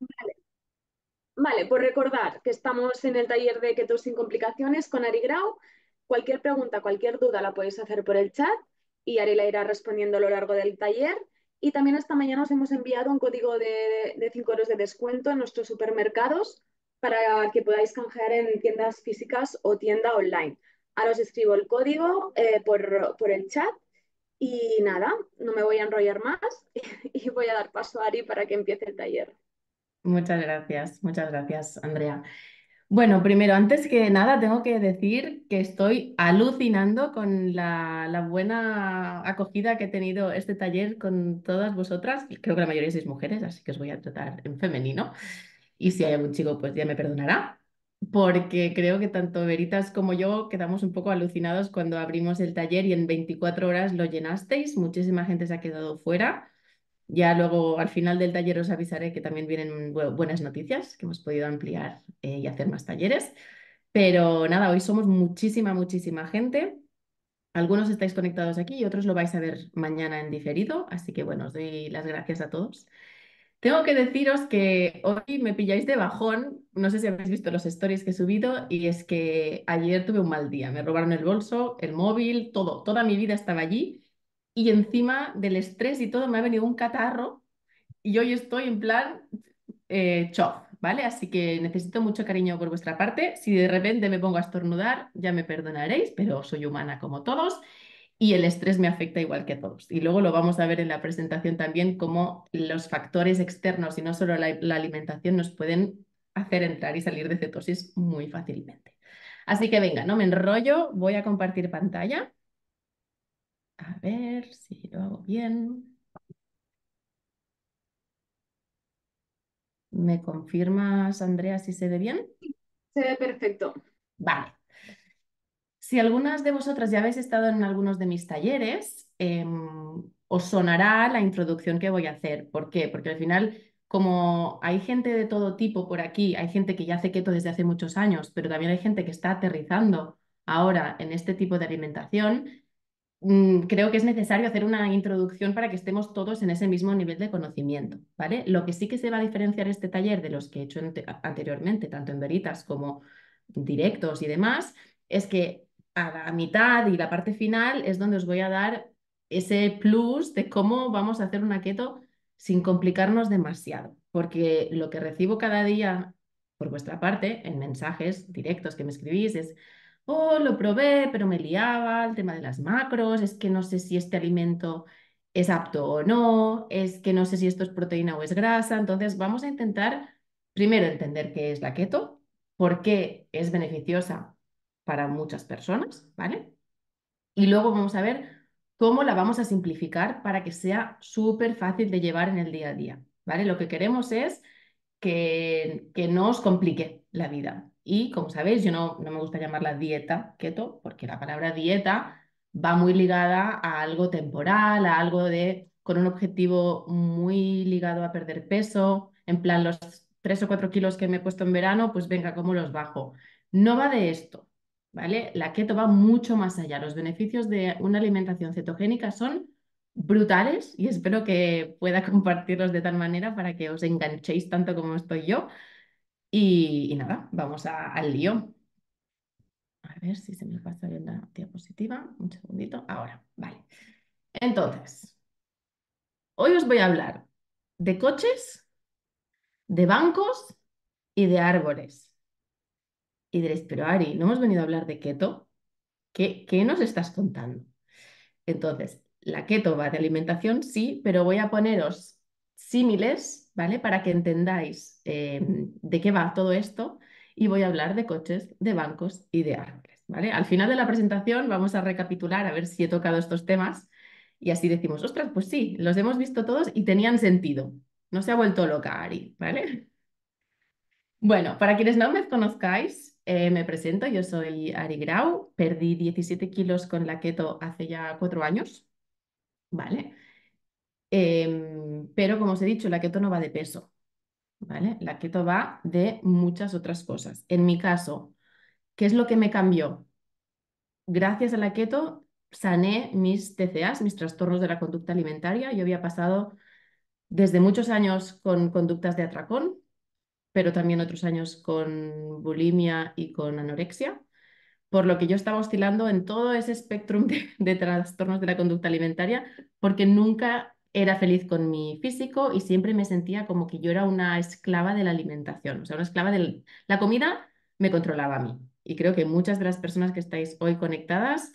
Vale. Vale, por recordar que estamos en el taller de Keto sin complicaciones con Ari Grau. Cualquier pregunta, cualquier duda la podéis hacer por el chat y Ari la irá respondiendo a lo largo del taller. Y también esta mañana os hemos enviado un código de, 5 euros de descuento en nuestros supermercados para que podáis canjear en tiendas físicas o tienda online. Ahora os escribo el código eh, por el chat y nada, no me voy a enrollar más y voy a dar paso a Ari para que empiece el taller. Muchas gracias, muchas gracias, Andrea. Bueno, primero, antes que nada, tengo que decir que estoy alucinando con la, buena acogida que he tenido este taller con todas vosotras. Creo que la mayoría sois mujeres, así que os voy a tratar en femenino. Y si hay algún chico, pues ya me perdonará, porque creo que tanto Veritas como yo quedamos un poco alucinados cuando abrimos el taller y en 24 horas lo llenasteis. Muchísima gente se ha quedado fuera ya luego al final del taller os avisaré que también vienen buenas noticias, que hemos podido ampliar eh, y hacer más talleres. Pero nada, hoy somos muchísima, muchísima gente. Algunos estáis conectados aquí y otros lo vais a ver mañana en diferido. Así que bueno, os doy las gracias a todos. Tengo que deciros que hoy me pilláis de bajón, no sé si habéis visto los stories que he subido, y es que ayer tuve un mal día, me robaron el bolso, el móvil, todo, toda mi vida estaba allí y encima del estrés y todo me ha venido un catarro y hoy estoy en plan eh, chof, ¿vale? Así que necesito mucho cariño por vuestra parte. Si de repente me pongo a estornudar, ya me perdonaréis, pero soy humana como todos y el estrés me afecta igual que todos. Y luego lo vamos a ver en la presentación también cómo los factores externos y no solo la, la alimentación nos pueden hacer entrar y salir de cetosis muy fácilmente. Así que venga, no me enrollo, voy a compartir pantalla. A ver si lo hago bien. ¿Me confirmas, Andrea, si se ve bien? Se ve perfecto. Vale. Si algunas de vosotras ya habéis estado en algunos de mis talleres, em, os sonará la introducción que voy a hacer. ¿Por qué? Porque al final, como hay gente de todo tipo por aquí, hay gente que ya hace keto desde hace muchos años, pero también hay gente que está aterrizando ahora en este tipo de alimentación, Mm, creo que es necesario hacer una introducción para que estemos todos en ese mismo nivel de conocimiento, ¿vale? Lo que sí que se va a diferenciar este taller de los que he hecho anteriormente, tanto en Veritas como directos y demás, es que a la mitad y la parte final es donde os voy a dar ese plus de cómo vamos a hacer una keto sin complicarnos demasiado, porque lo que recibo cada día por vuestra parte en mensajes directos que me escribís es oh, lo probé, pero me liaba, el tema de las macros, es que no sé si este alimento es apto o no, es que no sé si esto es proteína o es grasa. Entonces vamos a intentar primero entender qué es la keto, por qué es beneficiosa para muchas personas, ¿vale? Y luego vamos a ver cómo la vamos a simplificar para que sea súper fácil de llevar en el día a día, ¿vale? Lo que queremos es que, que no os complique la vida, y como sabéis, yo no, me gusta llamarla dieta keto, porque la palabra dieta va muy ligada a algo temporal, a algo de con un objetivo muy ligado a perder peso, en plan los tres o cuatro kilos que me he puesto en verano, pues venga, ¿cómo los bajo? No va de esto, ¿vale? La keto va mucho más allá. Los beneficios de una alimentación cetogénica son brutales y espero que pueda compartirlos de tal manera para que os enganchéis tanto como estoy yo y, nada, vamos al lío. A ver si se me pasa bien la diapositiva. Un segundito. Ahora, vale. Entonces, hoy os voy a hablar de coches, de bancos y de árboles. Y diréis, pero Ari, ¿no hemos venido a hablar de keto? ¿Qué, qué nos estás contando? Entonces, la keto va de alimentación, sí, pero voy a poneros símiles ¿vale? Para que entendáis em, de qué va todo esto y voy a hablar de coches, de bancos y de árboles, ¿vale? Al final de la presentación vamos a recapitular a ver si he tocado estos temas y así decimos, ostras, pues sí, los hemos visto todos y tenían sentido. No se ha vuelto loca Ari, ¿vale? Bueno, para quienes no me conozcáis, eh, me presento, yo soy Ari Grau, perdí 17 kilos con la keto hace ya cuatro años, ¿vale? Em, pero como os he dicho, la keto no va de peso, ¿vale? La keto va de muchas otras cosas. En mi caso, ¿qué es lo que me cambió? Gracias a la keto sané mis TCAs, mis trastornos de la conducta alimentaria. Yo había pasado desde muchos años con conductas de atracón, pero también otros años con bulimia y con anorexia, por lo que yo estaba oscilando en todo ese espectro de trastornos de la conducta alimentaria, porque nunca era feliz con mi físico y siempre me sentía como que yo era una esclava de la alimentación, o sea, una esclava de la comida me controlaba a mí. Y creo que muchas de las personas que estáis hoy conectadas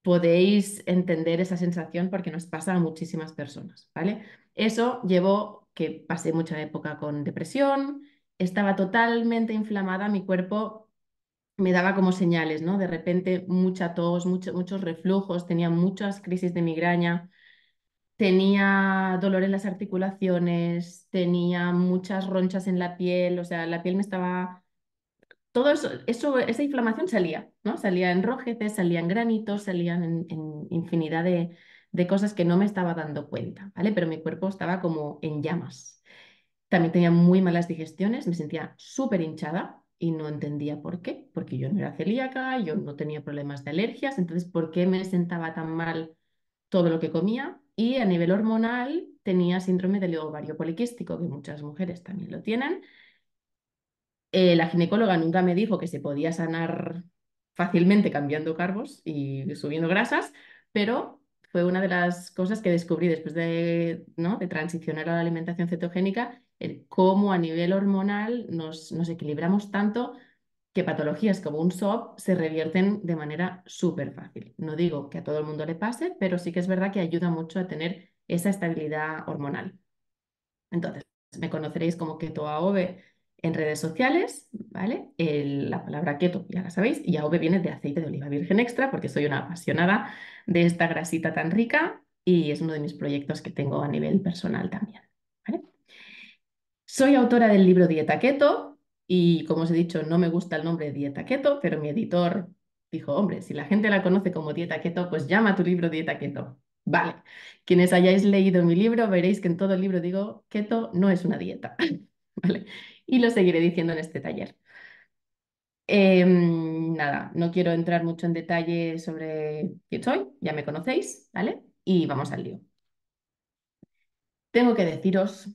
podéis entender esa sensación porque nos pasa a muchísimas personas, ¿vale? Eso llevó que pasé mucha época con depresión, estaba totalmente inflamada, mi cuerpo me daba como señales, ¿no? De repente mucha tos, muchos reflujos, tenía muchas crisis de migraña, tenía dolor en las articulaciones, tenía muchas ronchas en la piel, o sea, la piel me estaba... Todo eso, esa inflamación salía, ¿no? Salía en rojeces, en granitos, salía en, infinidad de, de cosas que no me estaba dando cuenta, ¿vale? Pero mi cuerpo estaba como en llamas. También tenía muy malas digestiones, me sentía súper hinchada y no entendía por qué, porque yo no era celíaca, yo no tenía problemas de alergias, entonces, ¿por qué me sentaba tan mal todo lo que comía? y a nivel hormonal tenía síndrome del ovario poliquístico, que muchas mujeres también lo tienen. Eh, la ginecóloga nunca me dijo que se podía sanar fácilmente cambiando carbos y subiendo grasas, pero fue una de las cosas que descubrí después de, ¿no? de transicionar a la alimentación cetogénica, el cómo a nivel hormonal nos equilibramos tanto que patologías como un SOP se revierten de manera súper fácil. No digo que a todo el mundo le pase, pero sí que es verdad que ayuda mucho a tener esa estabilidad hormonal. Entonces, me conoceréis como keto AOVE en redes sociales, ¿vale? la palabra keto ya la sabéis, y AOVE viene de aceite de oliva virgen extra, porque soy una apasionada de esta grasita tan rica y es uno de mis proyectos que tengo a nivel personal también. ¿vale? Soy autora del libro Dieta Keto, y como os he dicho, no me gusta el nombre Dieta Keto, pero mi editor dijo, hombre, si la gente la conoce como Dieta Keto, pues llama a tu libro Dieta Keto. Vale, quienes hayáis leído mi libro veréis que en todo el libro digo, keto no es una dieta. vale, y lo seguiré diciendo en este taller. Em, nada, no quiero entrar mucho en detalle sobre quién soy, ya me conocéis, ¿vale? Y vamos al lío. Tengo que deciros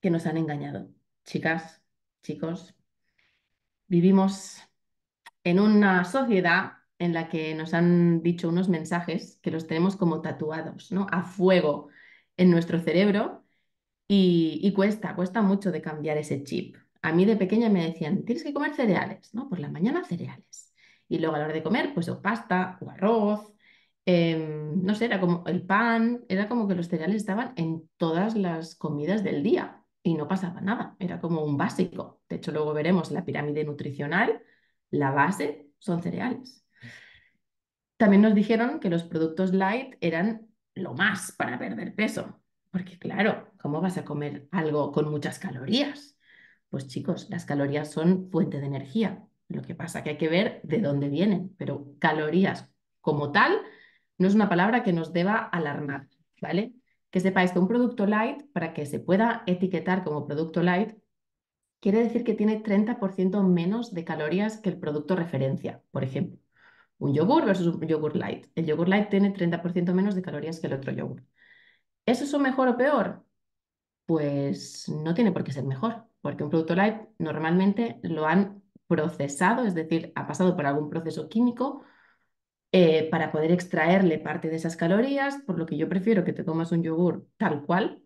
que nos han engañado, chicas, chicos, vivimos en una sociedad en la que nos han dicho unos mensajes que los tenemos como tatuados, ¿no? A fuego en nuestro cerebro y, y cuesta, cuesta mucho de cambiar ese chip. A mí de pequeña me decían, tienes que comer cereales, ¿no? Por la mañana cereales. Y luego a la hora de comer, pues o pasta o arroz, em, no sé, era como el pan, era como que los cereales estaban en todas las comidas del día y no pasaba nada, era como un básico. De hecho, luego veremos la pirámide nutricional, la base son cereales. También nos dijeron que los productos light eran lo más para perder peso, porque claro, ¿cómo vas a comer algo con muchas calorías? Pues chicos, las calorías son fuente de energía. Lo que pasa que hay que ver de dónde vienen, pero calorías como tal no es una palabra que nos deba alarmar, ¿vale? que sepáis que un producto light, para que se pueda etiquetar como producto light, quiere decir que tiene 30% menos de calorías que el producto referencia, por ejemplo. Un yogur versus un yogur light. El yogur light tiene 30% menos de calorías que el otro yogur. ¿Es eso mejor o peor? Pues no tiene por qué ser mejor, porque un producto light normalmente lo han procesado, es decir, ha pasado por algún proceso químico eh, para poder extraerle parte de esas calorías, por lo que yo prefiero que te comas un yogur tal cual,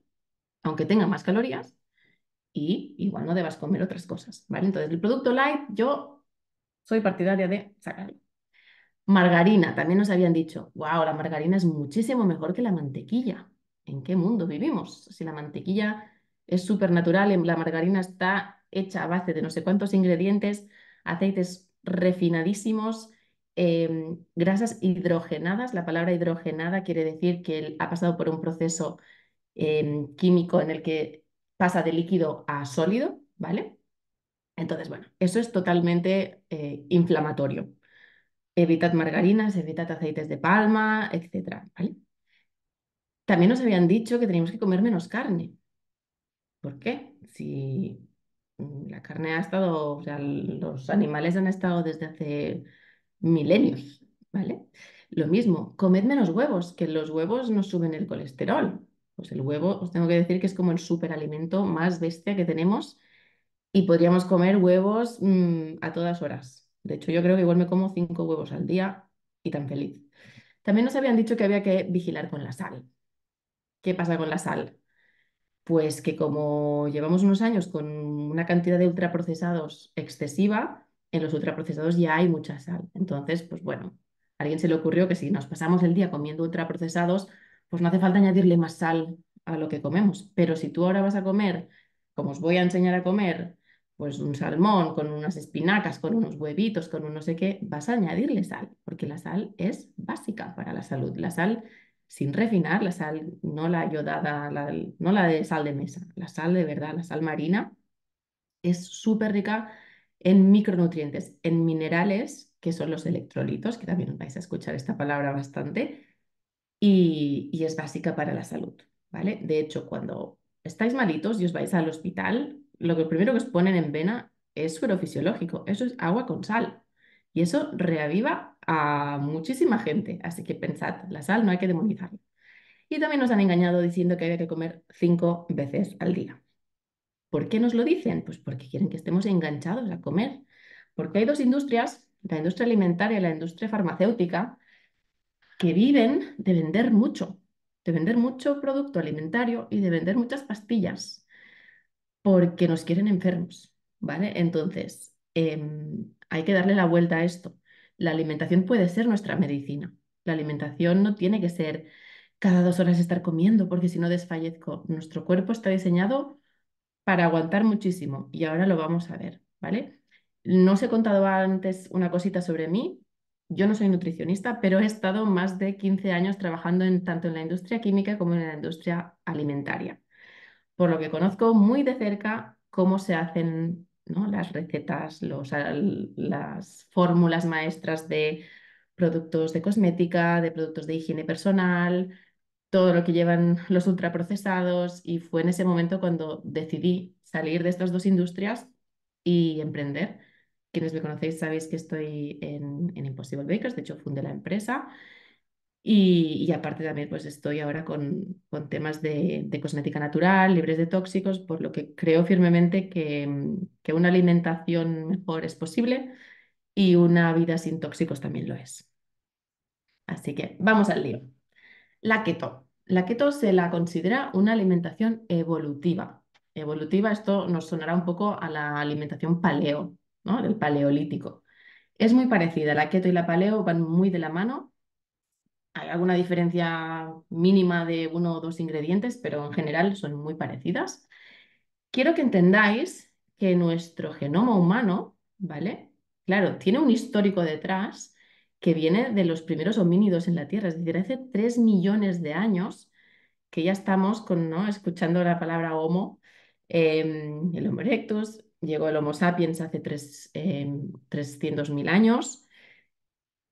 aunque tenga más calorías, y igual no debas comer otras cosas, ¿vale? Entonces, el producto light, yo soy partidaria de sacarlo. Margarina, también nos habían dicho, wow, la margarina es muchísimo mejor que la mantequilla. ¿En qué mundo vivimos? Si la mantequilla es súper natural, la margarina está hecha a base de no sé cuántos ingredientes, aceites refinadísimos, Em, grasas hidrogenadas. La palabra hidrogenada quiere decir que ha pasado por un proceso em, químico en el que pasa de líquido a sólido, ¿vale? Entonces, bueno, eso es totalmente eh, inflamatorio. Evitad margarinas, evitad aceites de palma, etcétera, ¿vale? También nos habían dicho que teníamos que comer menos carne. ¿Por qué? Si mm, la carne ha estado, o sea, los animales han estado desde hace milenios, ¿vale? Lo mismo, comed menos huevos, que los huevos nos suben el colesterol. Pues el huevo, os tengo que decir que es como el superalimento más bestia que tenemos y podríamos comer huevos mm, a todas horas. De hecho, yo creo que igual me como cinco huevos al día y tan feliz. También nos habían dicho que había que vigilar con la sal. ¿Qué pasa con la sal? Pues que como llevamos unos años con una cantidad de ultraprocesados excesiva, en los ultraprocesados ya hay mucha sal. Entonces, pues bueno, a alguien se le ocurrió que si nos pasamos el día comiendo ultraprocesados, pues no hace falta añadirle más sal a lo que comemos. Pero si tú ahora vas a comer, como os voy a enseñar a comer, pues un salmón con unas espinacas, con unos huevitos, con un no sé qué, vas a añadirle sal, porque la sal es básica para la salud. La sal sin refinar, la sal no la ayudada, la, no la de sal de mesa, la sal de verdad, la sal marina, es súper rica en micronutrientes, en minerales, que son los mm. electrolitos, que también vais a escuchar esta palabra bastante, y, es básica para la salud, ¿vale? De hecho, cuando estáis malitos y os vais al hospital, lo que primero que os ponen en vena es suero fisiológico, eso es agua con sal. Y eso reaviva a muchísima gente, así que pensad, la sal no hay que demonizarla. Y también nos han engañado diciendo que había que comer cinco veces al día. ¿Por qué nos lo dicen? Pues porque quieren que estemos enganchados a comer. Porque hay dos industrias, la industria alimentaria y la industria farmacéutica, que viven de vender mucho, de vender mucho producto alimentario y de vender muchas pastillas, porque nos quieren enfermos, ¿vale? Entonces, em, hay que darle la vuelta a esto. La alimentación puede ser nuestra medicina. La alimentación no tiene que ser cada dos horas estar comiendo, porque si no desfallezco. Nuestro cuerpo está diseñado para aguantar muchísimo y ahora lo vamos a ver, ¿vale? No os he contado antes una cosita sobre mí. Yo no soy nutricionista, pero he estado más de 15 años trabajando tanto en la industria química como en la industria alimentaria, por lo que conozco muy de cerca cómo se hacen las recetas, las fórmulas maestras de productos de cosmética, de productos de higiene personal, todo lo que llevan los ultraprocesados y fue en ese momento cuando decidí salir de estas dos industrias y emprender. Quienes me conocéis sabéis que estoy en, Impossible Bakers, de hecho fundé la empresa y, aparte también pues estoy ahora con, con temas de, cosmética natural, libres de tóxicos, por lo que creo firmemente que, mm, que una alimentación mejor es posible y una vida sin tóxicos también lo es. Así que vamos al lío. La keto. La keto se la considera una alimentación evolutiva. Evolutiva, esto nos sonará un poco a la alimentación paleo, ¿no? Del paleolítico. Es muy parecida, la keto y la paleo van muy de la mano. Hay alguna diferencia mínima de uno o dos ingredientes, pero en general son muy parecidas. Quiero que entendáis que nuestro genoma humano, ¿vale? Claro, tiene un histórico detrás que viene de los primeros homínidos en la Tierra, es decir, hace 3 millones de años que ya estamos con, ¿no? escuchando la palabra homo, em, el Homo erectus, llegó el Homo sapiens hace 300.000 em, años.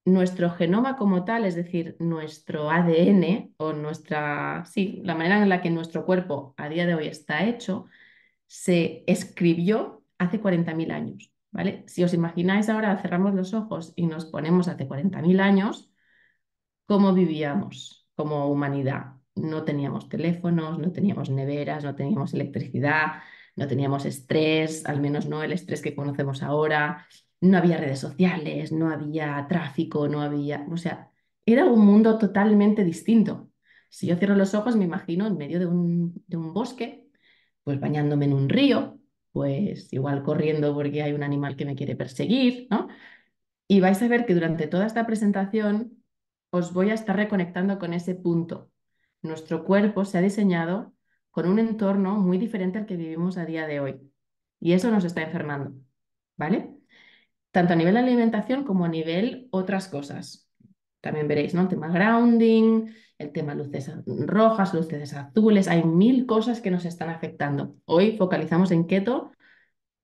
Nuestro genoma como tal, es decir, nuestro ADN o nuestra, sí, la manera en la que nuestro cuerpo a día de hoy está hecho, se escribió hace 40.000 años. Si os imagináis ahora, cerramos los ojos y nos ponemos hace 40.000 años, ¿cómo vivíamos como humanidad? No teníamos teléfonos, no teníamos neveras, no teníamos electricidad, no teníamos estrés, al menos no el estrés que conocemos ahora, no había redes sociales, no había tráfico, no había, o sea, era un mundo totalmente distinto. Si yo cierro los ojos, me imagino en medio de un bosque, pues bañándome en un río, pues igual corriendo porque hay un animal que me quiere perseguir, ¿no? Y vais a ver que durante toda esta presentación os voy a estar reconectando con ese punto. Nuestro cuerpo se ha diseñado con un entorno muy diferente al que vivimos a día de hoy. Y eso nos está enfermando, ¿vale? Tanto a nivel de alimentación como a nivel otras cosas. También veréis, ¿no? El tema grounding, el tema luces rojas, luces azules, hay mil cosas que nos están afectando. Hoy focalizamos en keto,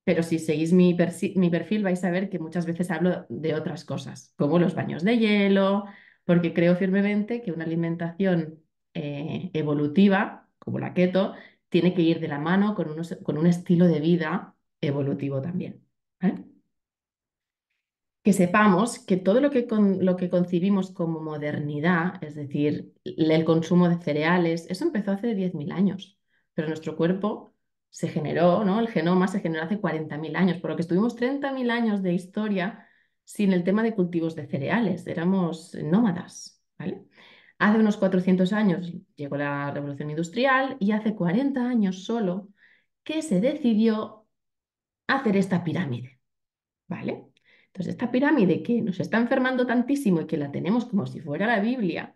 pero si seguís mi, perfil vais a ver que muchas veces hablo de otras cosas, como los baños de hielo, porque creo firmemente que una alimentación eh, evolutiva, como la keto, tiene que ir de la mano con, un estilo de vida evolutivo también. ¿eh? que sepamos que todo lo que, con, lo que concibimos como modernidad, es decir, el consumo de cereales, eso empezó hace 10.000 años, pero nuestro cuerpo se generó, ¿no? El genoma se generó hace 40.000 años, por lo que estuvimos 30.000 años de historia sin el tema de cultivos de cereales, éramos nómadas, ¿vale? Hace unos 400 años llegó la revolución industrial y hace 40 años solo que se decidió hacer esta pirámide, ¿vale? Entonces, esta pirámide que nos está enfermando tantísimo y que la tenemos como si fuera la Biblia,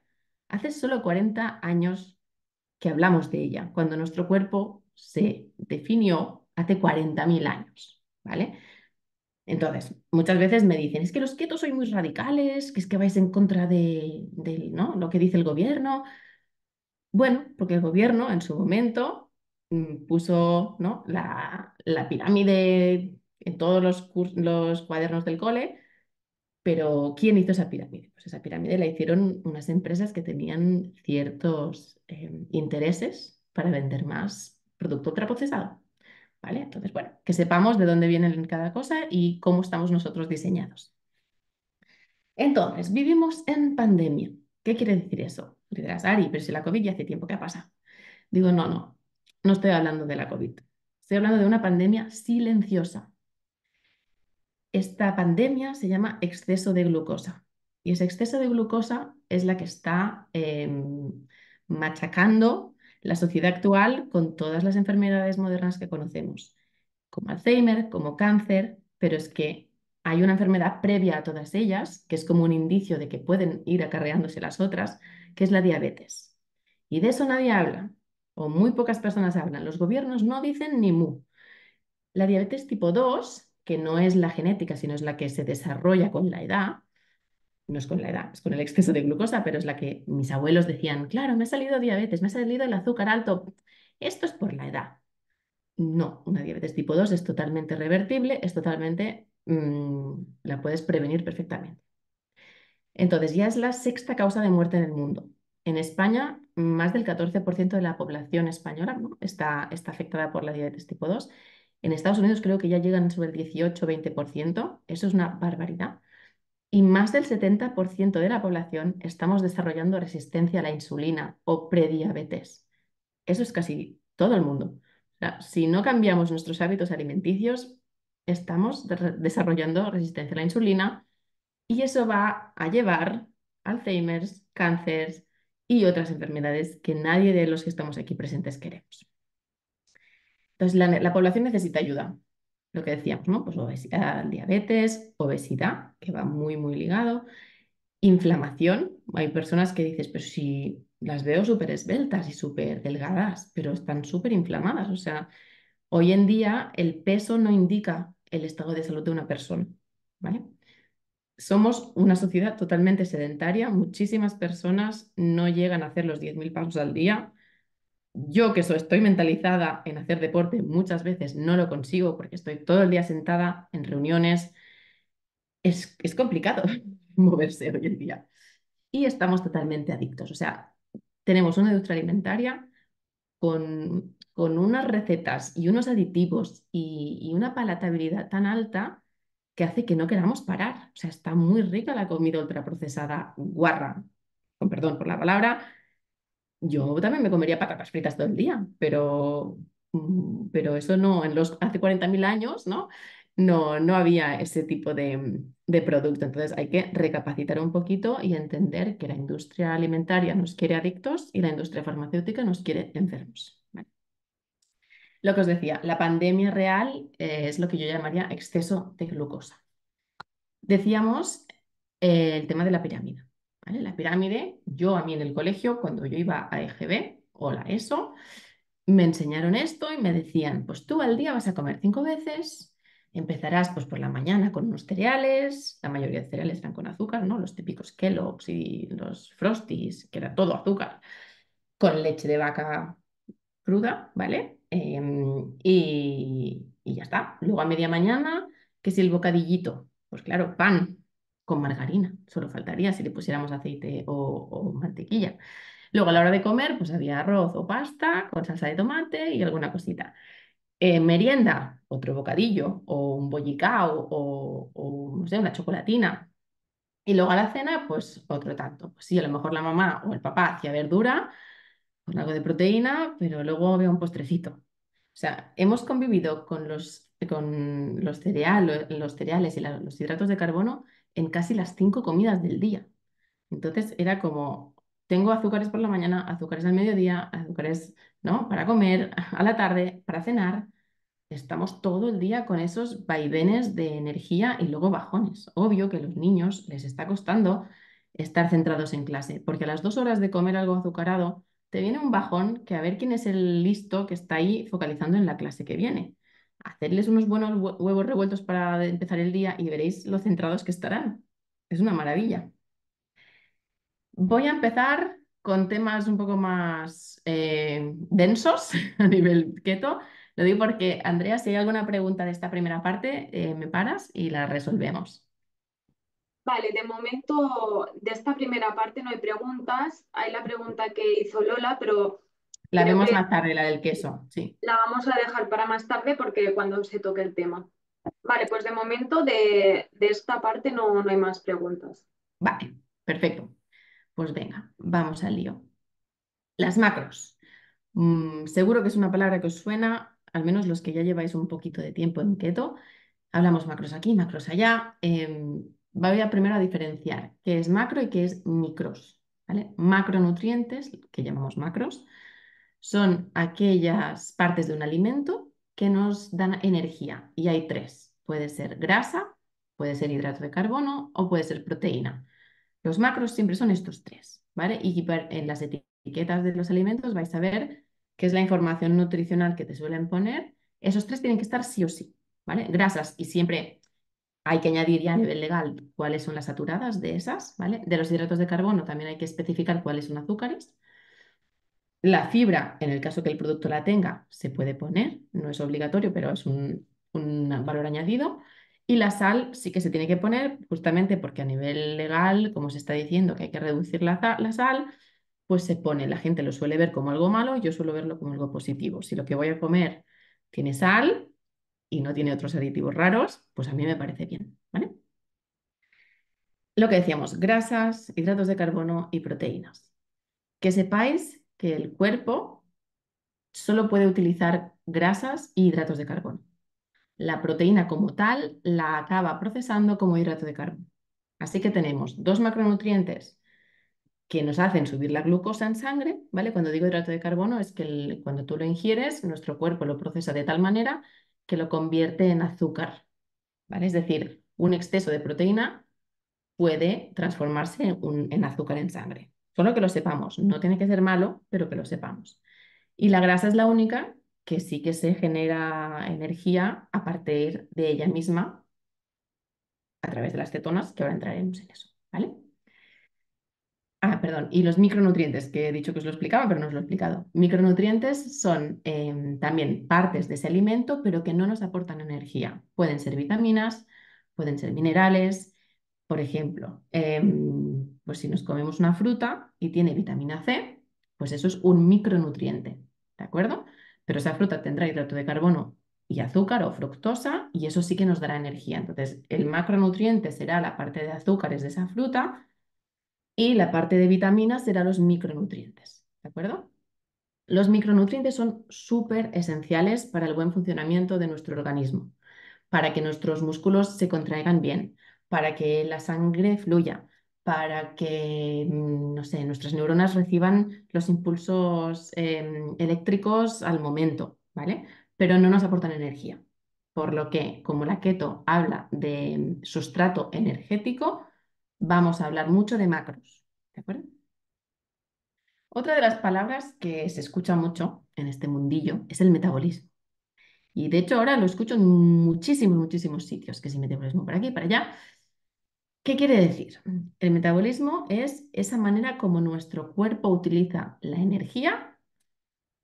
hace solo 40 años que hablamos de ella, cuando nuestro cuerpo se definió hace 40.000 años, ¿vale? Entonces, muchas veces me dicen, es que los quietos sois muy radicales, que es que vais en contra de, ¿no? lo que dice el gobierno. Bueno, porque el gobierno en su momento mm, puso ¿no? la, la pirámide en todos los, cuadernos del cole, pero ¿quién hizo esa pirámide? Pues esa pirámide la hicieron unas empresas que tenían ciertos em, intereses para vender más producto ultraprocesado. ¿Vale? Entonces, bueno, que sepamos de dónde viene cada cosa y cómo estamos nosotros diseñados. Entonces, vivimos en pandemia. ¿Qué quiere decir eso? Y dirás, Ari, pero si la COVID ya hace tiempo que ha pasado. Digo, no, no, no estoy hablando de la COVID. Estoy hablando de una pandemia silenciosa, esta pandemia se llama exceso de glucosa. Y ese exceso de glucosa es la que está em, machacando la sociedad actual con todas las enfermedades modernas que conocemos, como Alzheimer, como cáncer, pero es que hay una enfermedad previa a todas ellas, que es como un indicio de que pueden ir acarreándose las otras, que es la diabetes. Y de eso nadie habla, o muy pocas personas hablan. Los gobiernos no dicen ni mu. La diabetes tipo 2 que no es la genética, sino es la que se desarrolla con la edad, no es con la edad, es con el exceso de glucosa, pero es la que mis abuelos decían, claro, me ha salido diabetes, me ha salido el azúcar alto, esto es por la edad. No, una diabetes tipo 2 es totalmente revertible, es totalmente, mm, la puedes prevenir perfectamente. Entonces, ya es la sexta causa de muerte en el mundo. En España, más del 14% de la población española está, está afectada por la diabetes tipo 2 en Estados Unidos creo que ya llegan sobre el 18-20%, eso es una barbaridad. Y más del 70% de la población estamos desarrollando resistencia a la insulina o prediabetes. Eso es casi todo el mundo. si no cambiamos nuestros hábitos alimenticios, estamos desarrollando resistencia a la insulina y eso va a llevar Alzheimer's, cáncer y otras enfermedades que nadie de los que estamos aquí presentes queremos. Entonces, la, población necesita ayuda. Lo que decíamos, ¿no? Pues obesidad, diabetes, obesidad, que va muy, muy ligado, inflamación. Hay personas que dices, pero si las veo súper esbeltas y súper delgadas, pero están súper inflamadas. O sea, hoy en día el peso no indica el estado de salud de una persona, ¿vale? Somos una sociedad totalmente sedentaria, muchísimas personas no llegan a hacer los 10.000 pasos al día, yo que estoy mentalizada en hacer deporte, muchas veces no lo consigo porque estoy todo el día sentada en reuniones. Es, complicado moverse hoy en día. Y estamos totalmente adictos. O sea, tenemos una industria alimentaria con, unas recetas y unos aditivos y, y una palatabilidad tan alta que hace que no queramos parar. O sea, está muy rica la comida ultraprocesada, guarra, con perdón por la palabra, yo también me comería patatas fritas todo el día, pero, mm, pero eso no, en los, hace 40.000 años, ¿no? No, no había ese tipo de, producto. Entonces hay que recapacitar un poquito y entender que la industria alimentaria nos quiere adictos y la industria farmacéutica nos quiere enfermos. Lo que os decía, la pandemia real eh, es lo que yo llamaría exceso de glucosa. Decíamos eh, el tema de la pirámide. La pirámide, yo a mí en el colegio, cuando yo iba a EGB hola ESO, me enseñaron esto y me decían, pues tú al día vas a comer cinco veces, empezarás pues por la mañana con unos cereales, la mayoría de cereales eran con azúcar, ¿no? Los típicos Kellogg's y los Frosties, que era todo azúcar, con leche de vaca cruda, ¿vale? Em, y, y ya está. Luego a media mañana, que si el bocadillito, pues claro, pan, con margarina, solo faltaría si le pusiéramos aceite o, mantequilla. Luego a la hora de comer, pues había arroz o pasta con salsa de tomate y alguna cosita. Eh, merienda, otro bocadillo o un bollicao o, no sé, una chocolatina. Y luego a la cena, pues otro tanto. Pues sí, a lo mejor la mamá o el papá hacía verdura con algo de proteína, pero luego había un postrecito. O sea, hemos convivido con los, con los, los cereales y los hidratos de carbono en casi las cinco comidas del día. Entonces era como, tengo azúcares por la mañana, azúcares al mediodía, azúcares ¿no? para comer, a la tarde, para cenar. Estamos todo el día con esos vaivenes de energía y luego bajones. Obvio que a los niños les está costando estar centrados en clase, porque a las dos horas de comer algo azucarado te viene un bajón que a ver quién es el listo que está ahí focalizando en la clase que viene hacerles unos buenos huevos revueltos para empezar el día y veréis lo centrados que estarán. Es una maravilla. Voy a empezar con temas un poco más eh, densos a nivel keto. Lo digo porque, Andrea, si hay alguna pregunta de esta primera parte, eh, me paras y la resolvemos. Vale, de momento de esta primera parte no hay preguntas. Hay la pregunta que hizo Lola, pero la vemos más tarde, la del queso, sí. La vamos a dejar para más tarde porque cuando se toque el tema. Vale, pues de momento de, esta parte no, no hay más preguntas. Vale, perfecto. Pues venga, vamos al lío. Las macros. Mm, seguro que es una palabra que os suena, al menos los que ya lleváis un poquito de tiempo en keto. Hablamos macros aquí, macros allá. Em, voy a primero a diferenciar qué es macro y qué es micros. Macronutrientes, que llamamos macros, son aquellas partes de un alimento que nos dan energía y hay tres. Puede ser grasa, puede ser hidrato de carbono o puede ser proteína. Los macros siempre son estos tres, ¿vale? Y en las etiquetas de los alimentos vais a ver qué es la información nutricional que te suelen poner. Esos tres tienen que estar sí o sí, ¿vale? Grasas y siempre hay que añadir ya a nivel legal cuáles son las saturadas de esas, ¿vale? De los hidratos de carbono también hay que especificar cuáles son azúcares la fibra, en el caso que el producto la tenga, se puede poner, no es obligatorio, pero es un, valor añadido. Y la sal sí que se tiene que poner, justamente porque a nivel legal, como se está diciendo que hay que reducir la, sal, pues se pone, la gente lo suele ver como algo malo, yo suelo verlo como algo positivo. Si lo que voy a comer tiene sal y no tiene otros aditivos raros, pues a mí me parece bien, Lo que decíamos, grasas, hidratos de carbono y proteínas. Que sepáis que el cuerpo solo puede utilizar grasas y hidratos de carbono. La proteína como tal la acaba procesando como hidrato de carbono. Así que tenemos dos macronutrientes que nos hacen subir la glucosa en sangre, ¿vale? Cuando digo hidrato de carbono es que cuando tú lo ingieres, nuestro cuerpo lo procesa de tal manera que lo convierte en azúcar, ¿vale? Es decir, un exceso de proteína puede transformarse en azúcar en sangre. Solo que lo sepamos, no tiene que ser malo, pero que lo sepamos. Y la grasa es la única que sí que se genera energía a partir de ella misma a través de las cetonas, que ahora entraremos en eso, ¿vale? Ah, perdón, y los micronutrientes, que he dicho que os lo explicaba, pero no os lo he explicado. Micronutrientes son em, también partes de ese alimento, pero que no nos aportan energía. Pueden ser vitaminas, pueden ser minerales, por ejemplo, em, pues si nos comemos una fruta y tiene vitamina C, pues eso es un micronutriente, ¿de acuerdo? Pero esa fruta tendrá hidrato de carbono y azúcar o fructosa y eso sí que nos dará energía. Entonces, el macronutriente será la parte de azúcares de esa fruta y la parte de vitaminas será los micronutrientes, ¿de acuerdo? Los micronutrientes son súper esenciales para el buen funcionamiento de nuestro organismo, para que nuestros músculos se contraigan bien, para que la sangre fluya, para que, mm, no sé, nuestras neuronas reciban los impulsos em, eléctricos al momento, ¿vale? Pero no nos aportan energía. Por lo que, como la keto habla de em, sustrato energético, vamos a hablar mucho de macros, ¿de acuerdo? Otra de las palabras que se escucha mucho en este mundillo es el metabolismo. Y de hecho ahora lo escucho en muchísimos, muchísimos sitios, que si metabolismo por aquí, para allá. ¿Qué quiere decir? El metabolismo es esa manera como nuestro cuerpo utiliza la energía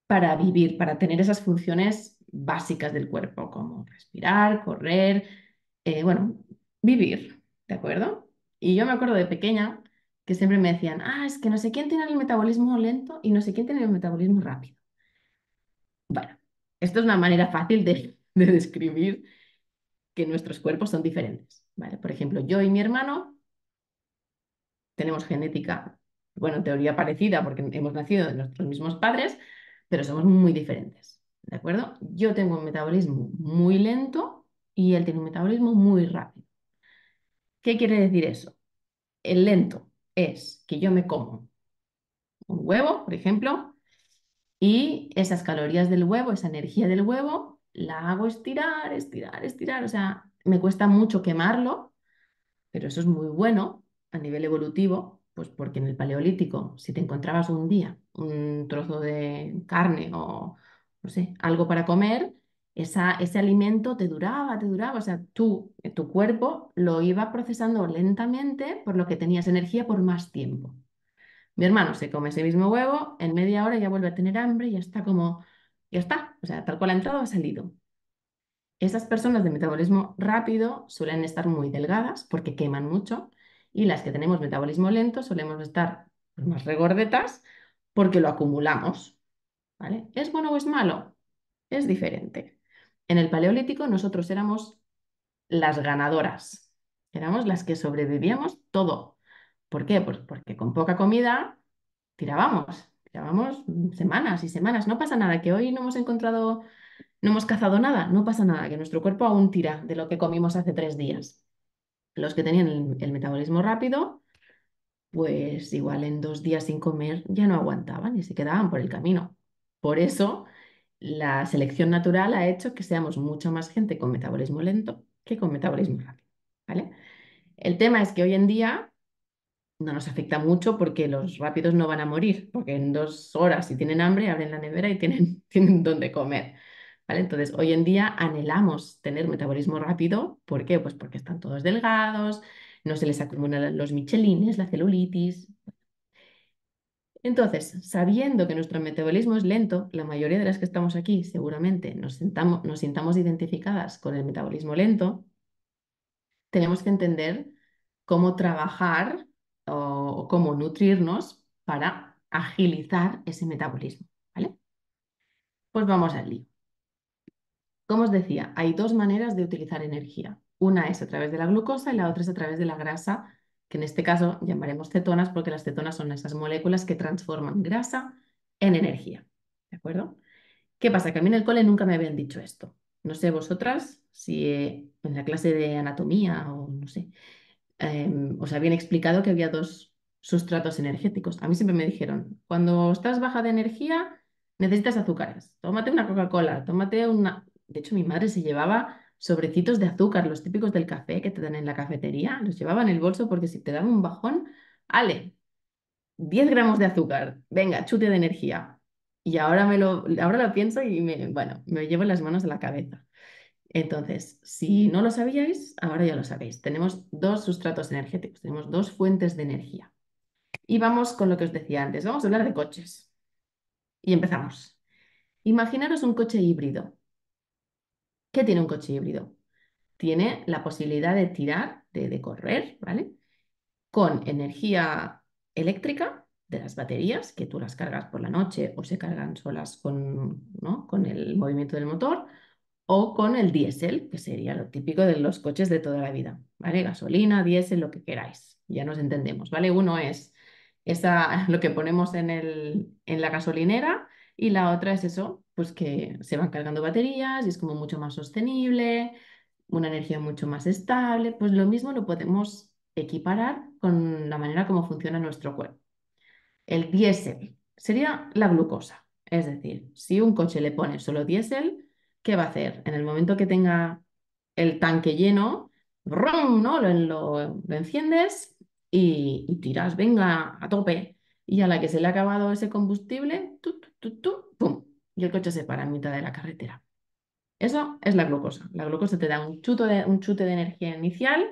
para vivir, para tener esas funciones básicas del cuerpo, como respirar, correr, eh, bueno, vivir, ¿de acuerdo? Y yo me acuerdo de pequeña que siempre me decían, ah, es que no sé quién tiene el metabolismo lento y no sé quién tiene el metabolismo rápido. Bueno, esto es una manera fácil de describir que nuestros cuerpos son diferentes. Por ejemplo, yo y mi hermano tenemos genética, bueno, teoría parecida porque hemos nacido de nuestros mismos padres, pero somos muy diferentes, ¿de acuerdo? Yo tengo un metabolismo muy lento y él tiene un metabolismo muy rápido. ¿Qué quiere decir eso? El lento es que yo me como un huevo, por ejemplo, y esas calorías del huevo, esa energía del huevo, la hago estirar, estirar, estirar, o sea, me cuesta mucho quemarlo, pero eso es muy bueno a nivel evolutivo, pues porque en el Paleolítico, si te encontrabas un día un trozo de carne o, no sé, algo para comer, ese alimento te duraba, te duraba, o sea, tú, eh, tu cuerpo lo iba procesando lentamente, por lo que tenías energía por más tiempo. Mi hermano se come ese mismo huevo, en media hora ya vuelve a tener hambre, ya está como, ya está, o sea, tal cual ha entrado ha salido. Esas personas de metabolismo rápido suelen estar muy delgadas porque queman mucho y las que tenemos metabolismo lento solemos estar más regordetas porque lo acumulamos. ¿vale? ¿Es bueno o es malo? Es diferente. En el Paleolítico nosotros éramos las ganadoras, éramos las que sobrevivíamos todo. ¿Por qué? Pues porque con poca comida tirábamos, tirábamos semanas y semanas. No pasa nada, que hoy no hemos encontrado no hemos cazado nada, no pasa nada, que nuestro cuerpo aún tira de lo que comimos hace tres días. Los que tenían el, metabolismo rápido, pues igual en dos días sin comer ya no aguantaban y se quedaban por el camino. Por eso la selección natural ha hecho que seamos mucho más gente con metabolismo lento que con metabolismo rápido. ¿vale? El tema es que hoy en día no nos afecta mucho porque los rápidos no van a morir, porque en dos horas si tienen hambre abren la nevera y tienen, tienen donde comer. Entonces, hoy en día anhelamos tener metabolismo rápido. ¿Por qué? Pues porque están todos delgados, no se les acumulan los michelines, la celulitis. Entonces, sabiendo que nuestro metabolismo es lento, la mayoría de las que estamos aquí seguramente nos, nos sintamos identificadas con el metabolismo lento, tenemos que entender cómo trabajar o, cómo nutrirnos para agilizar ese metabolismo. ¿vale? Pues vamos al lío. Como os decía, hay dos maneras de utilizar energía. Una es a través de la glucosa y la otra es a través de la grasa, que en este caso llamaremos cetonas porque las cetonas son esas moléculas que transforman grasa en energía. ¿De acuerdo? ¿Qué pasa? Que a mí en el cole nunca me habían dicho esto. No sé vosotras si eh, en la clase de anatomía o no sé, em, os habían explicado que había dos sustratos energéticos. A mí siempre me dijeron, cuando estás baja de energía, necesitas azúcares. Tómate una Coca-Cola, tómate una, de hecho, mi madre se llevaba sobrecitos de azúcar, los típicos del café que te dan en la cafetería, los llevaba en el bolso porque si te daba un bajón, ale, 10 gramos de azúcar, venga, chute de energía. Y ahora, me lo, ahora lo pienso y me, bueno, me llevo las manos a la cabeza. Entonces, si no lo sabíais, ahora ya lo sabéis. Tenemos dos sustratos energéticos, tenemos dos fuentes de energía. Y vamos con lo que os decía antes, vamos a hablar de coches. Y empezamos. Imaginaros un coche híbrido. ¿Qué tiene un coche híbrido? Tiene la posibilidad de tirar, de, de correr, ¿vale? Con energía eléctrica de las baterías, que tú las cargas por la noche o se cargan solas con, ¿no? con el movimiento del motor, o con el diésel, que sería lo típico de los coches de toda la vida, ¿vale? Gasolina, diésel, lo que queráis, ya nos entendemos, ¿vale? Uno es esa, lo que ponemos en, el, en la gasolinera y la otra es eso, pues que se van cargando baterías y es como mucho más sostenible, una energía mucho más estable, pues lo mismo lo podemos equiparar con la manera como funciona nuestro cuerpo. El diésel sería la glucosa, es decir, si un coche le pone solo diésel, ¿qué va a hacer? En el momento que tenga el tanque lleno, ¿no? Lo, enciendes y, tiras, venga, a tope. Y a la que se le ha acabado ese combustible, tú tú ¡pum! y el coche se para a mitad de la carretera. Eso es la glucosa. La glucosa te da un, chuto de, un chute de energía inicial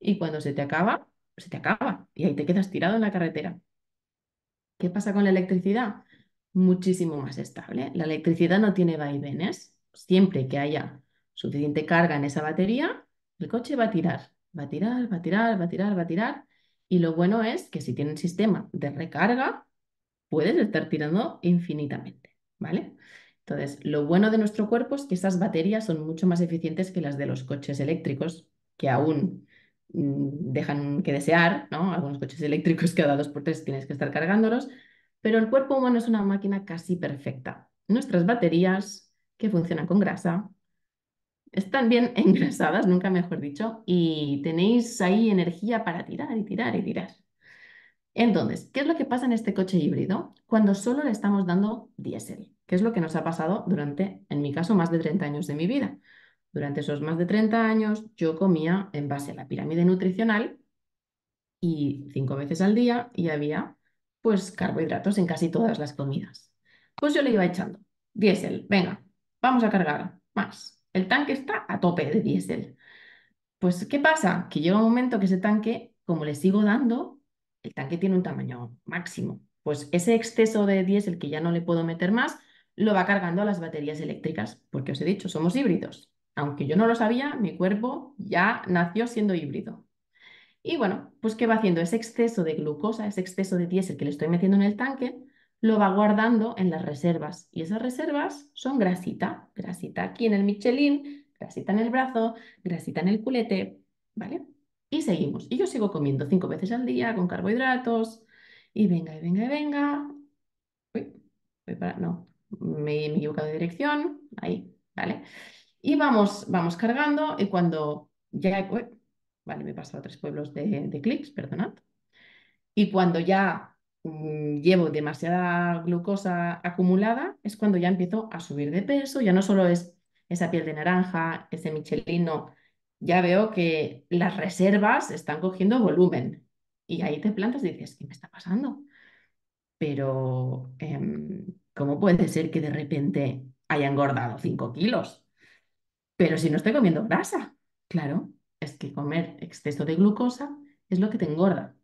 y cuando se te acaba, se te acaba y ahí te quedas tirado en la carretera. ¿Qué pasa con la electricidad? Muchísimo más estable. La electricidad no tiene vaivenes. Siempre que haya suficiente carga en esa batería, el coche va a tirar, va a tirar, va a tirar, va a tirar, va a tirar. Y lo bueno es que si tiene un sistema de recarga, puedes estar tirando infinitamente. ¿vale? Entonces, lo bueno de nuestro cuerpo es que esas baterías son mucho más eficientes que las de los coches eléctricos, que aún mm, dejan que desear, ¿no? Algunos coches eléctricos cada dos por tres tienes que estar cargándolos, pero el cuerpo humano es una máquina casi perfecta. Nuestras baterías, que funcionan con grasa, están bien engrasadas, nunca mejor dicho, y tenéis ahí energía para tirar y tirar y tirar. Entonces, ¿qué es lo que pasa en este coche híbrido cuando solo le estamos dando diésel? ¿Qué es lo que nos ha pasado durante, en mi caso, más de 30 años de mi vida. Durante esos más de 30 años yo comía en base a la pirámide nutricional y cinco veces al día y había pues carbohidratos en casi todas las comidas. Pues yo le iba echando diésel, venga, vamos a cargar más. El tanque está a tope de diésel. Pues, ¿qué pasa? Que llega un momento que ese tanque, como le sigo dando, el tanque tiene un tamaño máximo. Pues ese exceso de diésel que ya no le puedo meter más, lo va cargando a las baterías eléctricas, porque os he dicho, somos híbridos. Aunque yo no lo sabía, mi cuerpo ya nació siendo híbrido. Y bueno, pues ¿qué va haciendo? Ese exceso de glucosa, ese exceso de diésel que le estoy metiendo en el tanque, lo va guardando en las reservas. Y esas reservas son grasita, grasita aquí en el Michelin, grasita en el brazo, grasita en el culete, ¿vale? Y seguimos. Y yo sigo comiendo cinco veces al día con carbohidratos. Y venga, y venga, y venga. Uy, no, me, he equivocado de dirección. Ahí, ¿vale? Y vamos, vamos cargando y cuando ya... vale, me he pasado tres pueblos de, clics, perdonad. Y cuando ya mm, llevo demasiada glucosa acumulada, es cuando ya empiezo a subir de peso. Ya no solo es esa piel de naranja, ese michelino ya veo que las reservas están cogiendo volumen. Y ahí te plantas y dices, ¿qué me está pasando? Pero, em, ¿cómo puede ser que de repente haya engordado 5 kilos? Pero si no estoy comiendo grasa, claro, es que comer exceso de glucosa es lo que te engorda.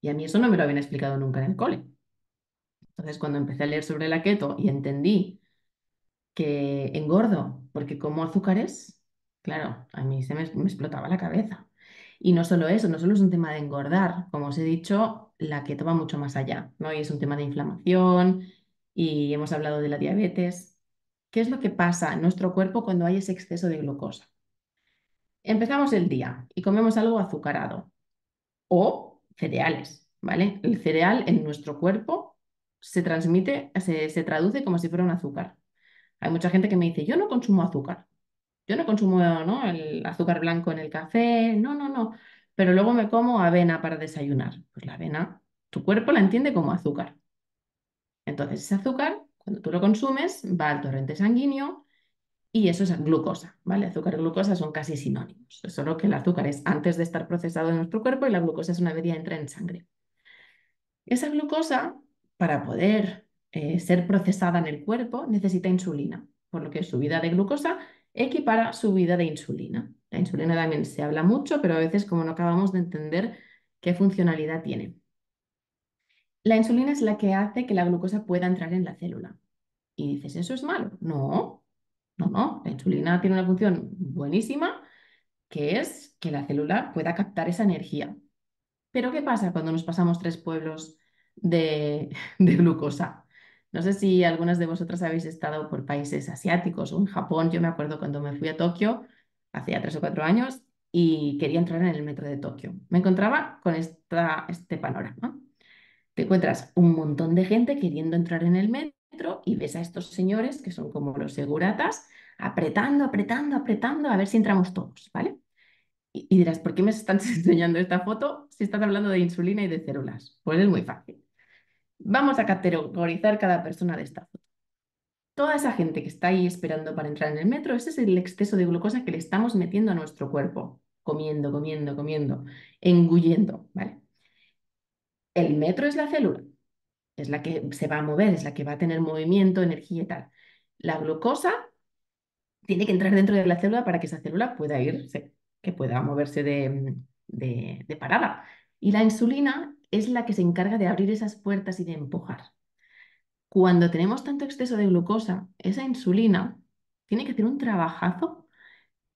Y a mí eso no me lo habían explicado nunca en el cole. Entonces, cuando empecé a leer sobre la keto y entendí que engordo porque como azúcares, Claro, a mí se me, explotaba la cabeza. Y no solo eso, no solo es un tema de engordar, como os he dicho, la que toma mucho más allá, ¿no? Y es un tema de inflamación y hemos hablado de la diabetes. ¿Qué es lo que pasa en nuestro cuerpo cuando hay ese exceso de glucosa? Empezamos el día y comemos algo azucarado o cereales, ¿vale? El cereal en nuestro cuerpo se transmite, se traduce como si fuera un azúcar. Hay mucha gente que me dice, yo no consumo azúcar. Yo no consumo el azúcar blanco en el café, no, no, no. Pero luego me como avena para desayunar. Pues la avena, tu cuerpo la entiende como azúcar. Entonces, ese azúcar, cuando tú lo consumes, va al torrente sanguíneo y eso es glucosa, ¿vale? Azúcar y glucosa son casi sinónimos, solo que el azúcar es antes de estar procesado en nuestro cuerpo y la glucosa es una vez ya entra en sangre. Esa glucosa, para poder eh, ser procesada en el cuerpo, necesita insulina, por lo que subida de glucosa equipara vida de insulina. La insulina también se habla mucho, pero a veces como no acabamos de entender qué funcionalidad tiene. La insulina es la que hace que la glucosa pueda entrar en la célula. Y dices, ¿eso es malo? No, no, no. La insulina tiene una función buenísima, que es que la célula pueda captar esa energía. Pero ¿qué pasa cuando nos pasamos tres pueblos de, de glucosa? No sé si algunas de vosotras habéis estado por países asiáticos o en Japón. Yo me acuerdo cuando me fui a Tokio, hacía tres o cuatro años, y quería entrar en el metro de Tokio. Me encontraba con esta, este panorama. Te encuentras un montón de gente queriendo entrar en el metro y ves a estos señores, que son como los seguratas, apretando, apretando, apretando, a ver si entramos todos, ¿vale? Y, y dirás, ¿por qué me están enseñando esta foto si estás hablando de insulina y de células? Pues es muy fácil. Vamos a categorizar cada persona de esta foto. Toda esa gente que está ahí esperando para entrar en el metro, ese es el exceso de glucosa que le estamos metiendo a nuestro cuerpo, comiendo, comiendo, comiendo, engullendo, ¿vale? El metro es la célula, es la que se va a mover, es la que va a tener movimiento, energía y tal. La glucosa tiene que entrar dentro de la célula para que esa célula pueda irse, que pueda moverse de, de parada. Y la insulina es la que se encarga de abrir esas puertas y de empujar. Cuando tenemos tanto exceso de glucosa, esa insulina tiene que hacer un trabajazo.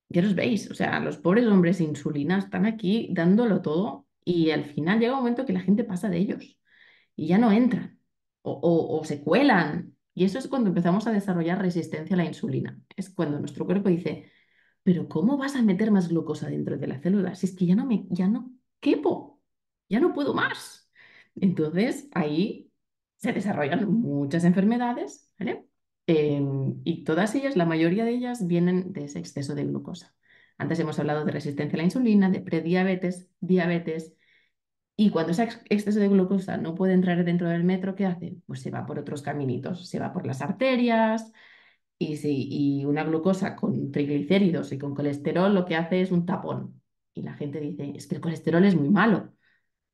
Ya los veis, o sea, los pobres hombres insulina están aquí dándolo todo y al final llega un momento que la gente pasa de ellos y ya no entran o, se cuelan. Y eso es cuando empezamos a desarrollar resistencia a la insulina. Es cuando nuestro cuerpo dice, pero ¿cómo vas a meter más glucosa dentro de la célula si es que ya no me, ya no quepo? ya no puedo más. Entonces ahí se desarrollan muchas enfermedades, ¿vale? Em, y todas ellas, la mayoría de ellas, vienen de ese exceso de glucosa. Antes hemos hablado de resistencia a la insulina, de prediabetes, diabetes. Y cuando ese exceso de glucosa no puede entrar dentro del metro, ¿qué hace? Pues se va por otros caminitos, se va por las arterias. Y, si, y una glucosa con triglicéridos y con colesterol lo que hace es un tapón. Y la gente dice, es que el colesterol es muy malo.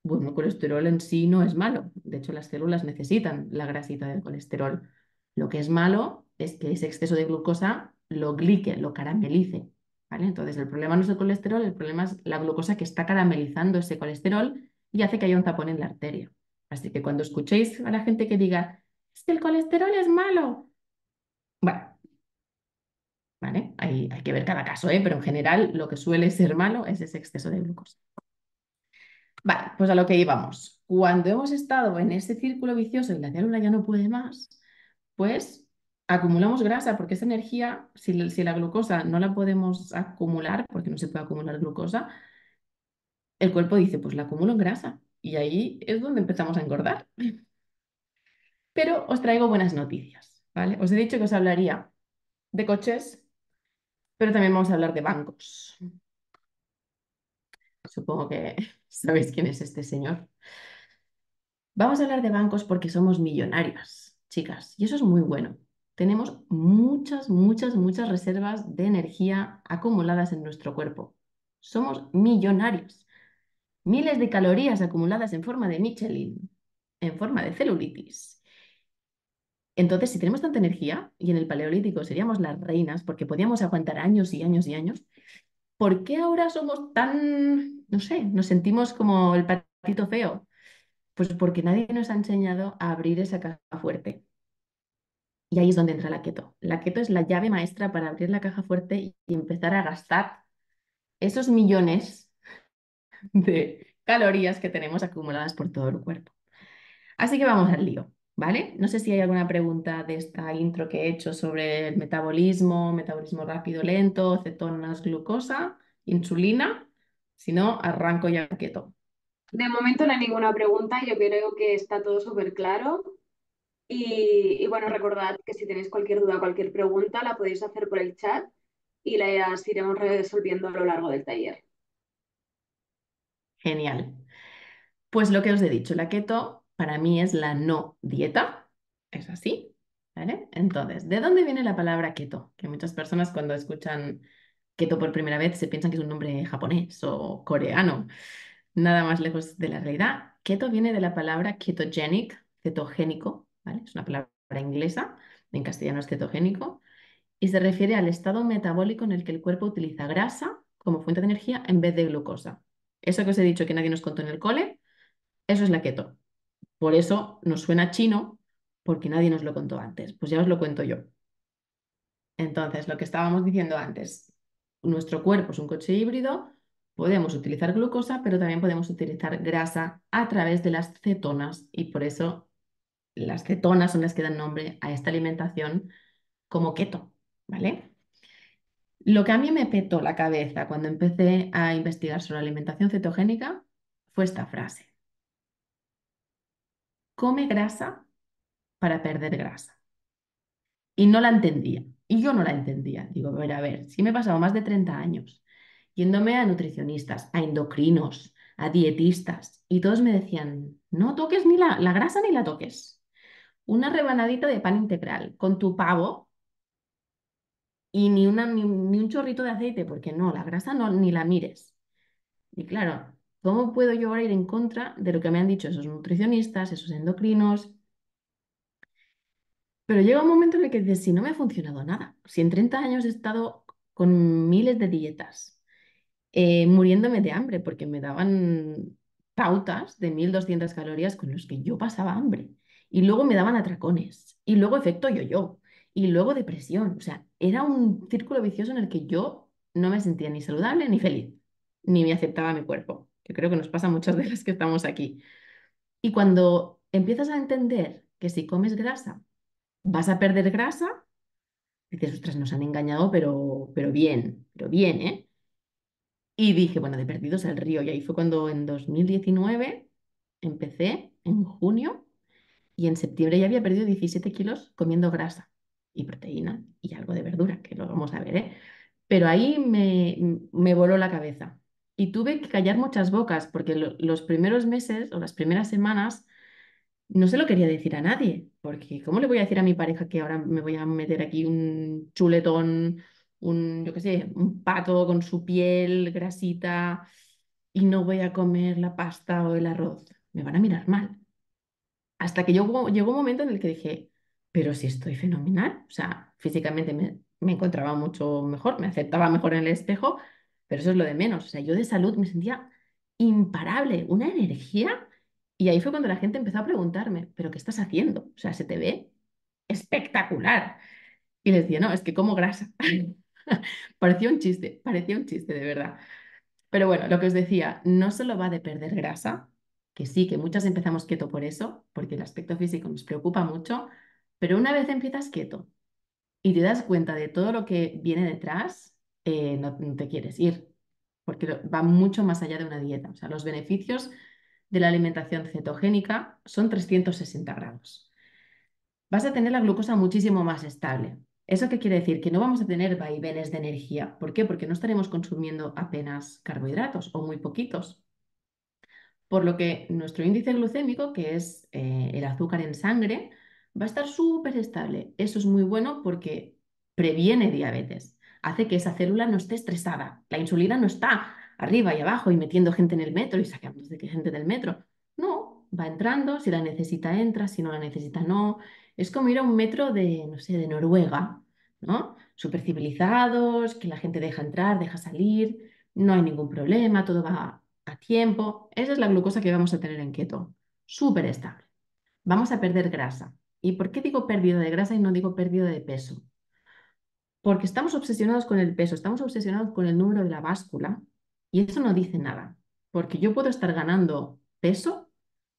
Bueno, pues, el colesterol en sí no es malo. De hecho, las células necesitan la grasita del colesterol. Lo que es malo es que ese exceso de glucosa lo glique, lo caramelice. ¿vale? Entonces, el problema no es el colesterol, el problema es la glucosa que está caramelizando ese colesterol y hace que haya un tapón en la arteria. Así que cuando escuchéis a la gente que diga, es que el colesterol es malo, bueno, ¿vale? Hay, que ver cada caso, ¿eh? pero en general lo que suele ser malo es ese exceso de glucosa. Vale, pues a lo que íbamos. Cuando hemos estado en ese círculo vicioso y la célula ya no puede más, pues acumulamos grasa porque esa energía, si, si la glucosa no la podemos acumular, porque no se puede acumular glucosa, el cuerpo dice, pues la acumulo en grasa. Y ahí es donde empezamos a engordar. Pero os traigo buenas noticias, ¿vale? Os he dicho que os hablaría de coches, pero también vamos a hablar de bancos. Supongo que ¿Sabéis quién es este señor? Vamos a hablar de bancos porque somos millonarias, chicas, y eso es muy bueno. Tenemos muchas, muchas, muchas reservas de energía acumuladas en nuestro cuerpo. Somos millonarios. Miles de calorías acumuladas en forma de Michelin, en forma de celulitis. Entonces, si tenemos tanta energía, y en el Paleolítico seríamos las reinas porque podíamos aguantar años y años y años, ¿por qué ahora somos tan, no sé, nos sentimos como el patito feo? Pues porque nadie nos ha enseñado a abrir esa caja fuerte. Y ahí es donde entra la keto. La keto es la llave maestra para abrir la caja fuerte y empezar a gastar esos millones de calorías que tenemos acumuladas por todo el cuerpo. Así que vamos al lío. No sé si hay alguna pregunta de esta intro que he hecho sobre el metabolismo, metabolismo rápido, lento, cetonas, glucosa, insulina. Si no, arranco ya keto De momento no hay ninguna pregunta, yo creo que está todo súper claro. Y, bueno, recordad que si tenéis cualquier duda, cualquier pregunta, la podéis hacer por el chat y la iremos resolviendo a lo largo del taller. Genial. Pues lo que os he dicho, la keto para mí es la no dieta, es así, ¿vale? Entonces, ¿de dónde viene la palabra keto? Que muchas personas cuando escuchan keto por primera vez se piensan que es un nombre japonés o coreano. Nada más lejos de la realidad. Keto viene de la palabra ketogenic, cetogénico, ¿vale? Es una palabra inglesa, en castellano es cetogénico, y se refiere al estado metabólico en el que el cuerpo utiliza grasa como fuente de energía en vez de glucosa. Eso que os he dicho que nadie nos contó en el cole, eso es la keto. Por eso nos suena chino, porque nadie nos lo contó antes. Pues ya os lo cuento yo. Entonces, lo que estábamos diciendo antes, nuestro cuerpo es un coche híbrido, podemos utilizar glucosa, pero también podemos utilizar grasa a través de las cetonas y por eso las cetonas son las que dan nombre a esta alimentación como keto, ¿vale? Lo que a mí me petó la cabeza cuando empecé a investigar sobre la alimentación cetogénica fue esta frase come grasa para perder grasa. Y no la entendía. Y yo no la entendía. Digo, a ver, a ver, si me he pasado más de 30 años yéndome a nutricionistas, a endocrinos, a dietistas, y todos me decían, no toques ni la, grasa ni la toques. Una rebanadita de pan integral con tu pavo y ni, una, ni, un chorrito de aceite, porque no, la grasa no, ni la mires. Y claro, ¿Cómo puedo yo ahora ir en contra de lo que me han dicho esos nutricionistas, esos endocrinos? Pero llega un momento en el que dices, si no me ha funcionado nada, si en 30 años he estado con miles de dietas, eh, muriéndome de hambre, porque me daban pautas de 1.200 calorías con los que yo pasaba hambre. Y luego me daban atracones, y luego efecto yo-yo, y luego depresión. O sea, era un círculo vicioso en el que yo no me sentía ni saludable ni feliz, ni me aceptaba mi cuerpo. Yo creo que nos pasa a muchas de las que estamos aquí. Y cuando empiezas a entender que si comes grasa vas a perder grasa, dices, ostras, nos han engañado, pero, pero bien, pero bien, ¿eh? Y dije, bueno, de perdidos al río. Y ahí fue cuando en 2019 empecé, en junio, y en septiembre ya había perdido 17 kilos comiendo grasa y proteína y algo de verdura, que lo vamos a ver, ¿eh? Pero ahí me, me voló la cabeza. Y tuve que callar muchas bocas porque los primeros meses o las primeras semanas no se lo quería decir a nadie, porque ¿cómo le voy a decir a mi pareja que ahora me voy a meter aquí un chuletón, un, yo qué sé, un pato con su piel grasita y no voy a comer la pasta o el arroz? Me van a mirar mal. Hasta que llegó un momento en el que dije, pero si estoy fenomenal, o sea, físicamente me encontraba mucho mejor, me aceptaba mejor en el espejo, pero eso es lo de menos. O sea, yo de salud me sentía imparable, una energía. Y ahí fue cuando la gente empezó a preguntarme, ¿pero qué estás haciendo? O sea, se te ve espectacular. Y les decía, no, es que como grasa. parecía un chiste, parecía un chiste, de verdad. Pero bueno, lo que os decía, no solo va de perder grasa, que sí, que muchas empezamos quieto por eso, porque el aspecto físico nos preocupa mucho, pero una vez empiezas quieto, y te das cuenta de todo lo que viene detrás, eh, no, te quieres ir, porque va mucho más allá de una dieta. O sea, los beneficios de la alimentación cetogénica son 360 grados. Vas a tener la glucosa muchísimo más estable. ¿Eso qué quiere decir? Que no vamos a tener vaivenes de energía. ¿Por qué? Porque no estaremos consumiendo apenas carbohidratos o muy poquitos. Por lo que nuestro índice glucémico, que es eh, el azúcar en sangre, va a estar súper estable. Eso es muy bueno porque previene diabetes hace que esa célula no esté estresada. La insulina no está arriba y abajo y metiendo gente en el metro y sacando gente del metro. No, va entrando, si la necesita entra, si no la necesita no. Es como ir a un metro de, no sé, de Noruega, ¿no? Super civilizados, que la gente deja entrar, deja salir, no hay ningún problema, todo va a tiempo. Esa es la glucosa que vamos a tener en keto, súper estable. Vamos a perder grasa. ¿Y por qué digo pérdida de grasa y no digo pérdida de peso? porque estamos obsesionados con el peso, estamos obsesionados con el número de la báscula y eso no dice nada, porque yo puedo estar ganando peso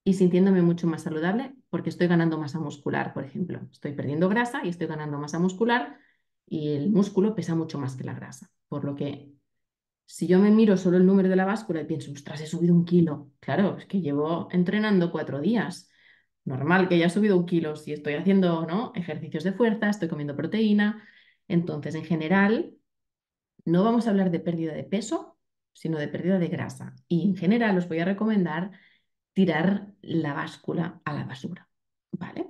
y sintiéndome mucho más saludable porque estoy ganando masa muscular, por ejemplo. Estoy perdiendo grasa y estoy ganando masa muscular y el músculo pesa mucho más que la grasa, por lo que si yo me miro solo el número de la báscula y pienso, ostras, he subido un kilo, claro, es que llevo entrenando cuatro días. Normal que haya subido un kilo si estoy haciendo ¿no? ejercicios de fuerza, estoy comiendo proteína, entonces, en general, no vamos a hablar de pérdida de peso, sino de pérdida de grasa. Y en general os voy a recomendar tirar la báscula a la basura, ¿vale?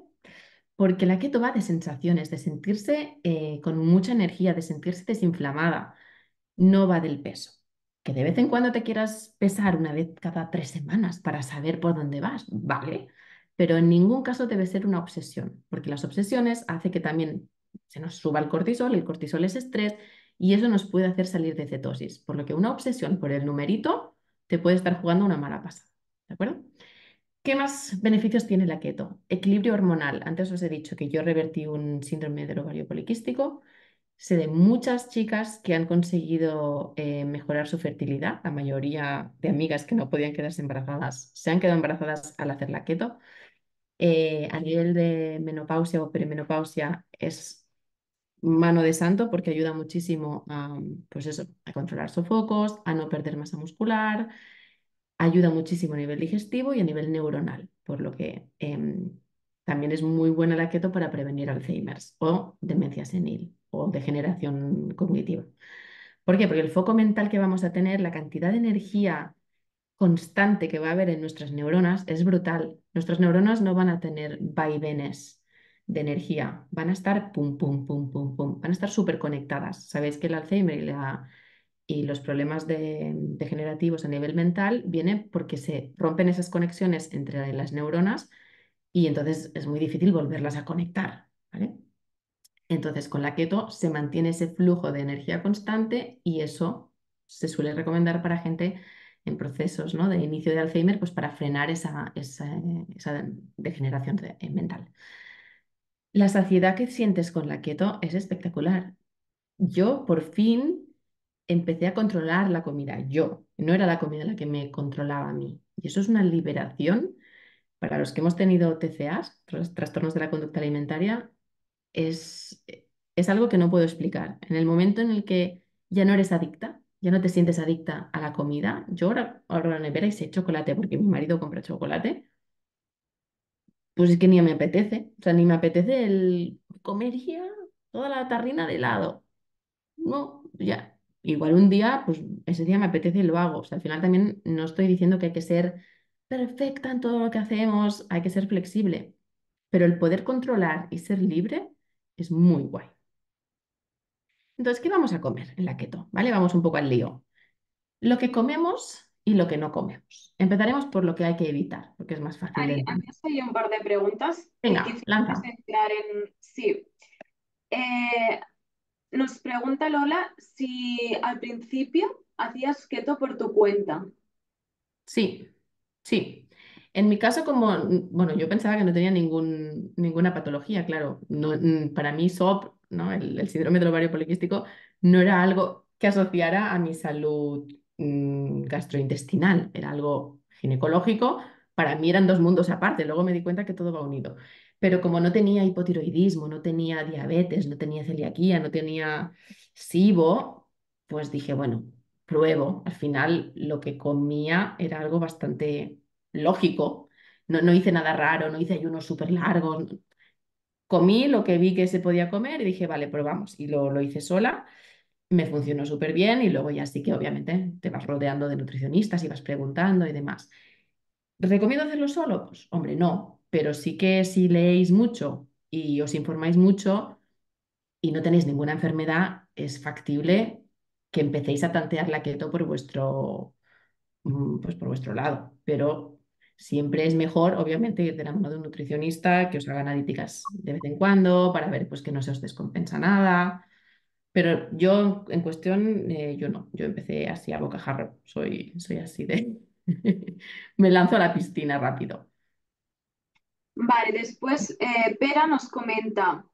Porque la keto va de sensaciones, de sentirse eh, con mucha energía, de sentirse desinflamada, no va del peso. Que de vez en cuando te quieras pesar una vez cada tres semanas para saber por dónde vas, ¿vale? Pero en ningún caso debe ser una obsesión, porque las obsesiones hace que también se nos suba el cortisol, el cortisol es estrés y eso nos puede hacer salir de cetosis, por lo que una obsesión por el numerito te puede estar jugando una mala pasada, ¿de acuerdo? ¿Qué más beneficios tiene la keto? Equilibrio hormonal. Antes os he dicho que yo revertí un síndrome del ovario poliquístico. Sé de muchas chicas que han conseguido eh, mejorar su fertilidad. La mayoría de amigas que no podían quedarse embarazadas se han quedado embarazadas al hacer la keto. Eh, a nivel de menopausia o perimenopausia es mano de santo porque ayuda muchísimo a, pues eso, a controlar sofocos, a no perder masa muscular, ayuda muchísimo a nivel digestivo y a nivel neuronal, por lo que em, también es muy buena la keto para prevenir Alzheimer's o demencia senil o degeneración cognitiva. ¿Por qué? Porque el foco mental que vamos a tener, la cantidad de energía constante que va a haber en nuestras neuronas es brutal. Nuestras neuronas no van a tener vaivenes de energía, van a estar pum, pum, pum, pum, pum, van a estar súper conectadas. Sabéis que el Alzheimer y, los problemas degenerativos a nivel mental vienen porque se rompen esas conexiones entre las neuronas y entonces es muy difícil volverlas a conectar, Entonces, con la keto se mantiene ese flujo de energía constante y eso se suele recomendar para gente en procesos ¿no? de inicio de Alzheimer, pues para frenar esa degeneración eh, mental. La saciedad que sientes con la keto es espectacular. Yo por fin empecé a controlar la comida, yo, no era la comida la que me controlaba a mí. Y eso es una liberación para los que hemos tenido TCAs, trastornos de la conducta alimentaria, es, es algo que no puedo explicar. En el momento en el que ya no eres adicta, ya no te sientes adicta a la comida, yo ahora abro la nevera y sé chocolate porque mi marido compra chocolate, pues es que ni me apetece, o sea, ni me apetece el comería toda la tarrina de helado. No, ya. Igual un día, pues ese día me apetece y lo hago. O sea, al final también no estoy diciendo que hay que ser perfecta en todo lo que hacemos, hay que ser flexible. Pero el poder controlar y ser libre es muy guay. Entonces, ¿qué vamos a comer en la keto? ¿Vale? Vamos un poco al lío. Lo que comemos y lo que no comemos. Empezaremos por lo que hay que evitar, porque es más fácil. hay un par de preguntas. Venga, Sí. Eh, nos pregunta Lola si al principio hacías keto por tu cuenta. Sí, sí. En mi caso, como, bueno, yo pensaba que no tenía ningún, ninguna patología, claro. para mí, SOP, ¿no? El, síndrome del ovario poliquístico, no era algo que asociara a mi salud Mm, gastrointestinal, era algo ginecológico, para mí eran dos mundos aparte, luego me di cuenta que todo va unido. Pero como no tenía hipotiroidismo, no tenía diabetes, no tenía celiaquía, no tenía SIBO, pues dije, bueno, pruebo. Al final lo que comía era algo bastante lógico. No, no hice nada raro, no hice ayunos súper largos. Comí lo que vi que se podía comer y dije, vale, probamos. Y lo, lo hice sola me funcionó súper bien y luego ya sí que obviamente te vas rodeando de nutricionistas y vas preguntando y demás. ¿Recomiendo hacerlo solo? Pues hombre, no, pero sí que si leéis mucho y os informáis mucho y no tenéis ninguna enfermedad, es factible que empecéis a tantear la keto por vuestro, mm, pues por vuestro lado, pero siempre es mejor, obviamente, ir de la mano de un nutricionista, que os haga analíticas de vez en cuando para ver pues, que no se os descompensa nada, pero yo, en cuestión, eh, yo no, yo empecé así a bocajarro, soy, soy así de... Me lanzo a la piscina rápido. Vale, después eh, Pera nos comenta,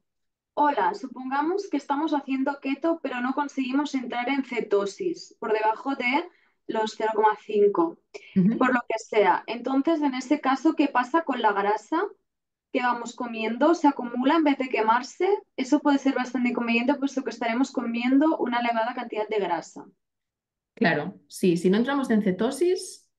hola, supongamos que estamos haciendo keto, pero no conseguimos entrar en cetosis, por debajo de los 0,5, por lo que sea. Entonces, en ese caso, ¿qué pasa con la grasa? que vamos comiendo se acumula en vez de quemarse. Eso puede ser bastante inconveniente puesto que estaremos comiendo una elevada cantidad de grasa. Claro, sí, si no entramos en cetosis,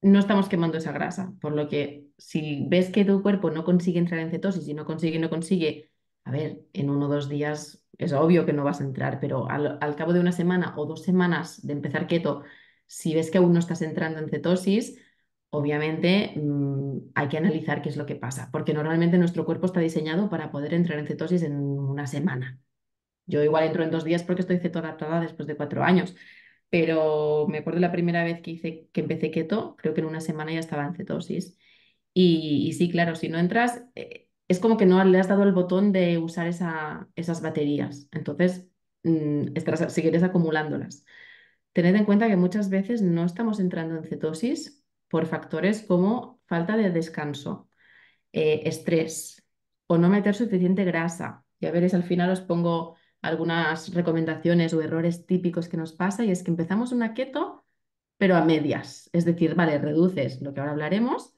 no estamos quemando esa grasa, por lo que si ves que tu cuerpo no consigue entrar en cetosis y no consigue, no consigue, a ver, en uno o dos días es obvio que no vas a entrar, pero al, cabo de una semana o dos semanas de empezar keto, si ves que aún no estás entrando en cetosis, obviamente mm, hay que analizar qué es lo que pasa, porque normalmente nuestro cuerpo está diseñado para poder entrar en cetosis en una semana. Yo igual entro en dos días porque estoy cetoadaptada después de cuatro años, pero me acuerdo la primera vez que hice que empecé keto, creo que en una semana ya estaba en cetosis. Y, sí, claro, si no entras, eh, es como que no le has dado el botón de usar esa, esas baterías. Entonces, mm, estás seguirás acumulándolas. Tened en cuenta que muchas veces no estamos entrando en cetosis por factores como falta de descanso, eh, estrés o no meter suficiente grasa. Y a veréis, al final os pongo algunas recomendaciones o errores típicos que nos pasa y es que empezamos una keto pero a medias. Es decir, vale, reduces lo que ahora hablaremos,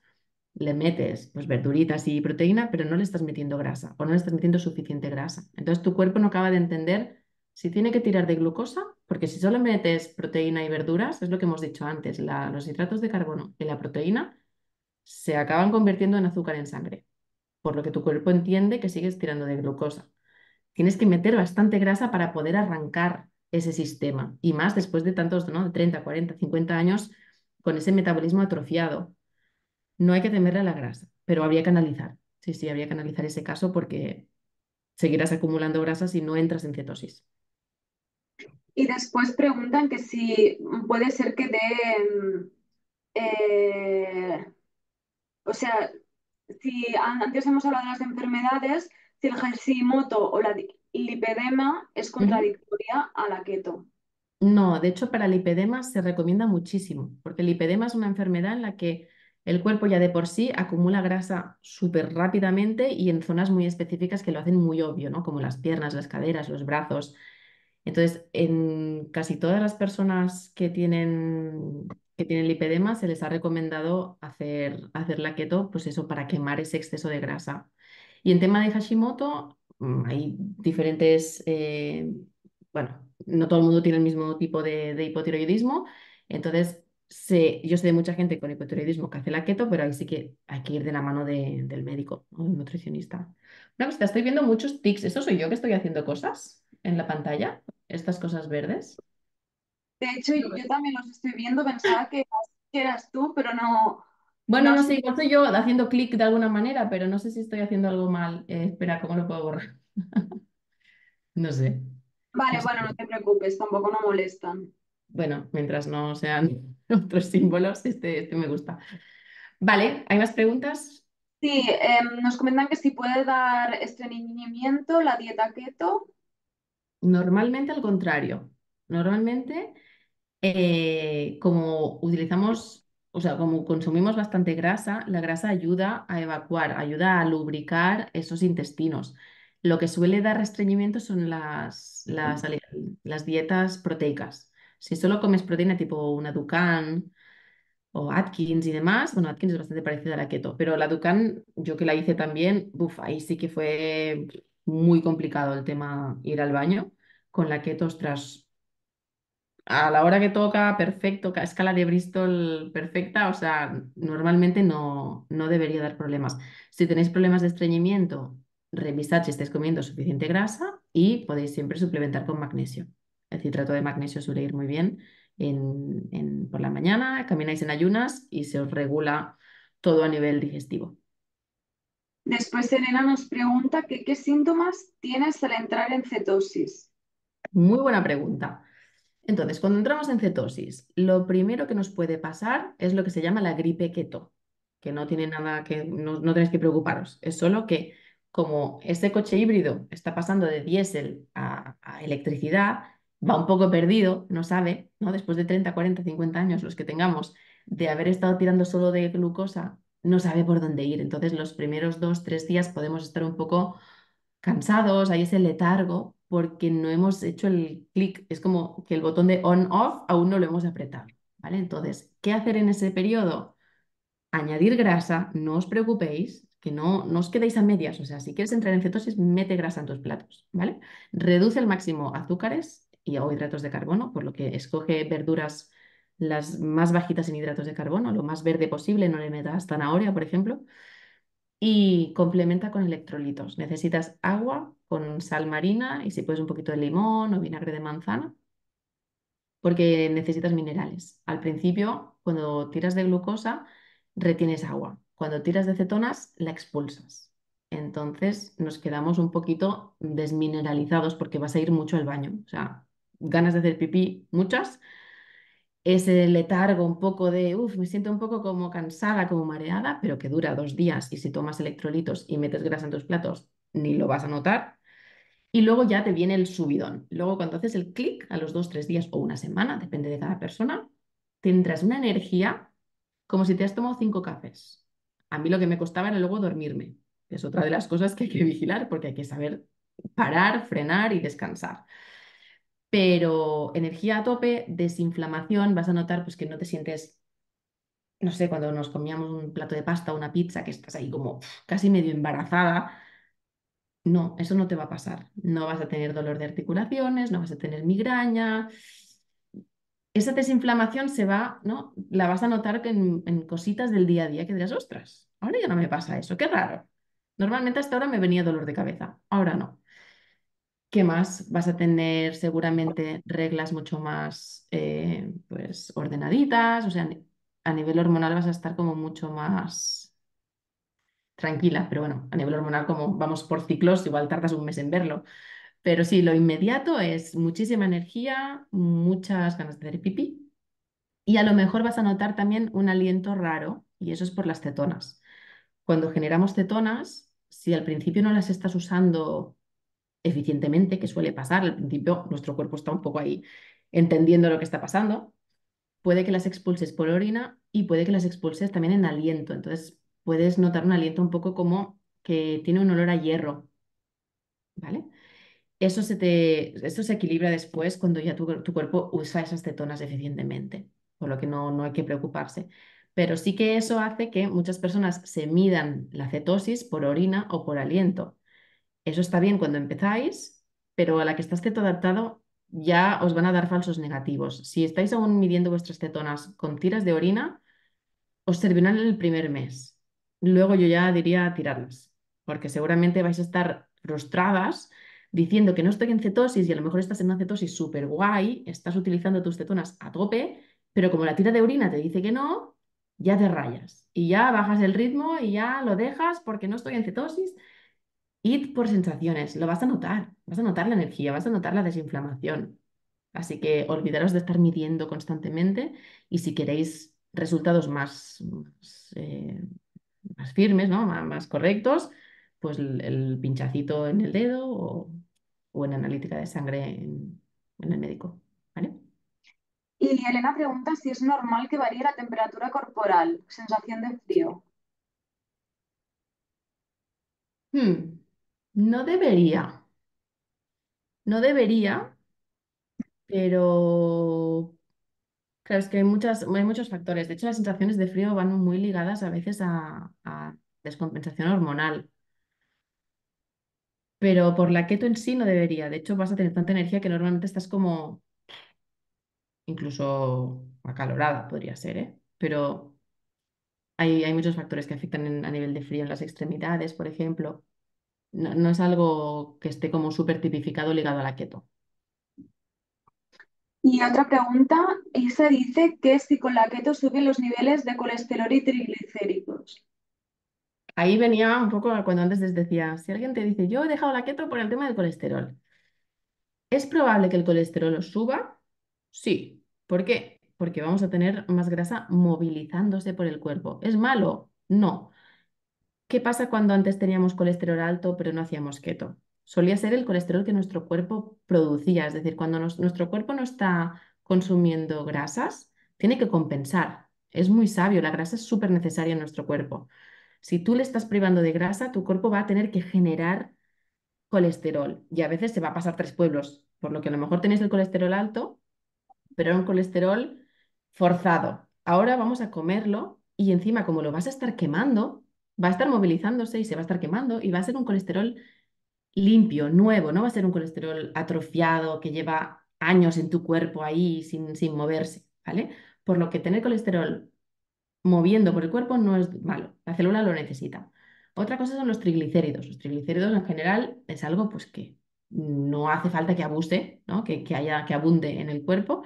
le metes pues, verduritas y proteína, pero no le estás metiendo grasa o no le estás metiendo suficiente grasa. Entonces tu cuerpo no acaba de entender si tiene que tirar de glucosa, porque si solo metes proteína y verduras, es lo que hemos dicho antes, los hidratos de carbono y la proteína se acaban convirtiendo en azúcar en sangre, por lo que tu cuerpo entiende que sigues tirando de glucosa. Tienes que meter bastante grasa para poder arrancar ese sistema, y más después de tantos, ¿no? 30, 40, 50 años con ese metabolismo atrofiado. No hay que temerle a la grasa, pero habría que analizar. Sí, sí, habría que analizar ese caso porque seguirás acumulando grasa si no entras en cetosis. Y después preguntan que si puede ser que de, mm, eh, o sea, si antes hemos hablado de las enfermedades, si el Hashimoto o la lipedema es contradictoria a la keto. No, de hecho para lipedema se recomienda muchísimo, porque lipedema es una enfermedad en la que el cuerpo ya de por sí acumula grasa súper rápidamente y en zonas muy específicas que lo hacen muy obvio, ¿no? Como las piernas, las caderas, los brazos, entonces, en casi todas las personas que tienen, que tienen lipedema se les ha recomendado hacer, hacer la keto, pues eso, para quemar ese exceso de grasa. Y en tema de Hashimoto, mm, hay diferentes, eh, bueno, no todo el mundo tiene el mismo tipo de, hipotiroidismo, entonces yo sé de mucha gente con hipotiroidismo que hace la keto, pero ahí sí que hay que ir de la mano del médico o del nutricionista. Una cosa, estoy viendo muchos tics, ¿eso soy yo que estoy haciendo cosas en la pantalla? estas cosas verdes? De hecho, yo, también los estoy viendo, pensaba que, eras tú, pero no. Bueno, no, sé, igual estoy yo haciendo clic de alguna manera, pero no sé si estoy haciendo algo mal. Eh, espera, ¿cómo lo puedo borrar? no sé. Vale, bueno, no te preocupes, tampoco no molestan. Bueno, mientras no sean otros símbolos, este, este me gusta. Vale, ¿hay más preguntas? Sí, em, nos comentan que si puede dar estreñimiento la dieta keto. Normalmente al contrario. Normalmente, eh, como utilizamos, o sea, como consumimos bastante grasa, la grasa ayuda a evacuar, ayuda a lubricar esos intestinos. Lo que suele dar restreñimiento son las, las, dietas proteicas. Si solo comes proteína tipo una Dukan, o Atkins y demás, bueno, Atkins es bastante parecida a la keto, pero la Dukan, yo que la hice también, uff, ahí sí que fue muy complicado el tema ir al baño con la keto, a la hora que toca, perfecto, escala de Bristol perfecta, o sea, normalmente no, debería dar problemas. Si tenéis problemas de estreñimiento, revisad si estáis comiendo suficiente grasa y podéis siempre suplementar con magnesio. El citrato de magnesio suele ir muy bien en, por la mañana, camináis en ayunas y se os regula todo a nivel digestivo. Después Elena nos pregunta qué síntomas tienes al entrar en cetosis. Muy buena pregunta. Entonces, cuando entramos en cetosis, lo primero que nos puede pasar es lo que se llama la gripe keto, que no tiene nada que, no, tenéis que preocuparos, es solo que como este coche híbrido está pasando de diésel a, electricidad, va un poco perdido, no sabe, ¿no? después de 30, 40, 50 años, los que tengamos, de haber estado tirando solo de glucosa, no sabe por dónde ir. Entonces, los primeros dos, tres días podemos estar un poco cansados, hay ese letargo, porque no hemos hecho el clic, es como que el botón de on-off aún no lo hemos apretado, ¿vale? Entonces, ¿qué hacer en ese periodo? Añadir grasa, no os preocupéis, que no, os quedéis a medias, o sea, si quieres entrar en cetosis, mete grasa en tus platos, ¿vale? Reduce al máximo azúcares y o hidratos de carbono, por lo que escoge verduras las más bajitas en hidratos de carbono, lo más verde posible, no le metas zanahoria, por ejemplo, y complementa con electrolitos. Necesitas agua, con sal marina y si puedes un poquito de limón o vinagre de manzana, porque necesitas minerales. Al principio, cuando tiras de glucosa, retienes agua. Cuando tiras de cetonas, la expulsas. Entonces nos quedamos un poquito desmineralizados porque vas a ir mucho al baño. O sea, ganas de hacer pipí muchas, ese letargo un poco de, uff, me siento un poco como cansada, como mareada, pero que dura dos días y si tomas electrolitos y metes grasa en tus platos, ni lo vas a notar. Y luego ya te viene el subidón. Luego cuando haces el clic a los dos, tres días o una semana, depende de cada persona, tendrás una energía como si te has tomado cinco cafés. A mí lo que me costaba era luego dormirme. Que es otra de las cosas que hay que vigilar porque hay que saber parar, frenar y descansar. Pero energía a tope, desinflamación, vas a notar pues, que no te sientes, no sé, cuando nos comíamos un plato de pasta o una pizza, que estás ahí como casi medio embarazada, no, eso no te va a pasar. No vas a tener dolor de articulaciones, no vas a tener migraña. Esa desinflamación se va, ¿no? La vas a notar en, en cositas del día a día que dirás, ostras, ahora ya no me pasa eso, qué raro. Normalmente hasta ahora me venía dolor de cabeza, ahora no. ¿Qué más? Vas a tener seguramente reglas mucho más eh, pues, ordenaditas, o sea, a nivel hormonal vas a estar como mucho más tranquila, pero bueno, a nivel hormonal como vamos por ciclos, igual tardas un mes en verlo. Pero sí, lo inmediato es muchísima energía, muchas ganas de hacer pipí y a lo mejor vas a notar también un aliento raro y eso es por las cetonas. Cuando generamos cetonas, si al principio no las estás usando eficientemente, que suele pasar, al principio nuestro cuerpo está un poco ahí entendiendo lo que está pasando, puede que las expulses por orina y puede que las expulses también en aliento. Entonces, puedes notar un aliento un poco como que tiene un olor a hierro, ¿vale? Eso se, te, eso se equilibra después cuando ya tu, cuerpo usa esas cetonas eficientemente, por lo que no, hay que preocuparse. Pero sí que eso hace que muchas personas se midan la cetosis por orina o por aliento. Eso está bien cuando empezáis, pero a la que estás este adaptado ya os van a dar falsos negativos. Si estáis aún midiendo vuestras cetonas con tiras de orina, os servirán en el primer mes luego yo ya diría tirarlas, porque seguramente vais a estar frustradas diciendo que no estoy en cetosis y a lo mejor estás en una cetosis súper guay, estás utilizando tus cetonas a tope, pero como la tira de orina te dice que no, ya te rayas y ya bajas el ritmo y ya lo dejas porque no estoy en cetosis. Id por sensaciones, lo vas a notar, vas a notar la energía, vas a notar la desinflamación. Así que olvidaros de estar midiendo constantemente y si queréis resultados más, eh, más firmes, ¿no? más correctos, pues el, pinchacito en el dedo o, en analítica de sangre en, el médico. Y Elena pregunta si es normal que varíe la temperatura corporal, sensación de frío. Hmm, no debería. No debería, pero Claro, es que hay, hay muchos factores. De hecho, las sensaciones de frío van muy ligadas a veces a, descompensación hormonal, pero por la keto en sí no debería. De hecho, vas a tener tanta energía que normalmente estás como incluso acalorada, podría ser, ¿eh? Pero hay, hay muchos factores que afectan a nivel de frío en las extremidades, por ejemplo. No, no es algo que esté como súper tipificado ligado a la keto. Y otra pregunta, Isa dice que si con la keto suben los niveles de colesterol y triglicéridos. Ahí venía un poco cuando antes les decía, si alguien te dice, yo he dejado la keto por el tema del colesterol, ¿es probable que el colesterol suba? Sí. ¿Por qué? Porque vamos a tener más grasa movilizándose por el cuerpo. ¿Es malo? No. ¿Qué pasa cuando antes teníamos colesterol alto pero no hacíamos keto? solía ser el colesterol que nuestro cuerpo producía. Es decir, cuando nuestro cuerpo no está consumiendo grasas, tiene que compensar. Es muy sabio, la grasa es súper necesaria en nuestro cuerpo. Si tú le estás privando de grasa, tu cuerpo va a tener que generar colesterol y a veces se va a pasar tres pueblos, por lo que a lo mejor tenéis el colesterol alto, pero era un colesterol forzado. Ahora vamos a comerlo y encima como lo vas a estar quemando, va a estar movilizándose y se va a estar quemando y va a ser un colesterol limpio, nuevo, no va a ser un colesterol atrofiado que lleva años en tu cuerpo ahí sin, sin moverse, ¿vale? Por lo que tener colesterol moviendo por el cuerpo no es malo, la célula lo necesita. Otra cosa son los triglicéridos. Los triglicéridos en general es algo pues, que no hace falta que abuse, ¿no? que, haya, que abunde en el cuerpo.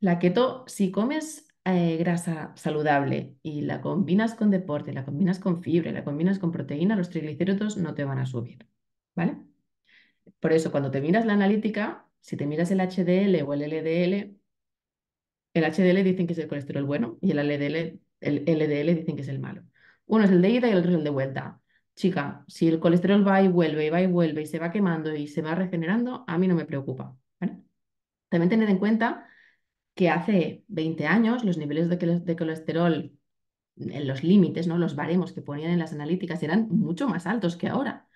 La keto, si comes eh, grasa saludable y la combinas con deporte, la combinas con fibra, la combinas con proteína, los triglicéridos no te van a subir. ¿vale? Por eso, cuando te miras la analítica, si te miras el HDL o el LDL, el HDL dicen que es el colesterol bueno y el LDL, el LDL dicen que es el malo. Uno es el de ida y el otro es el de vuelta. Chica, si el colesterol va y vuelve y va y vuelve y se va quemando y se va regenerando, a mí no me preocupa. También tened en cuenta que hace 20 años los niveles de, colesterol en los límites, ¿no? los baremos que ponían en las analíticas eran mucho más altos que ahora.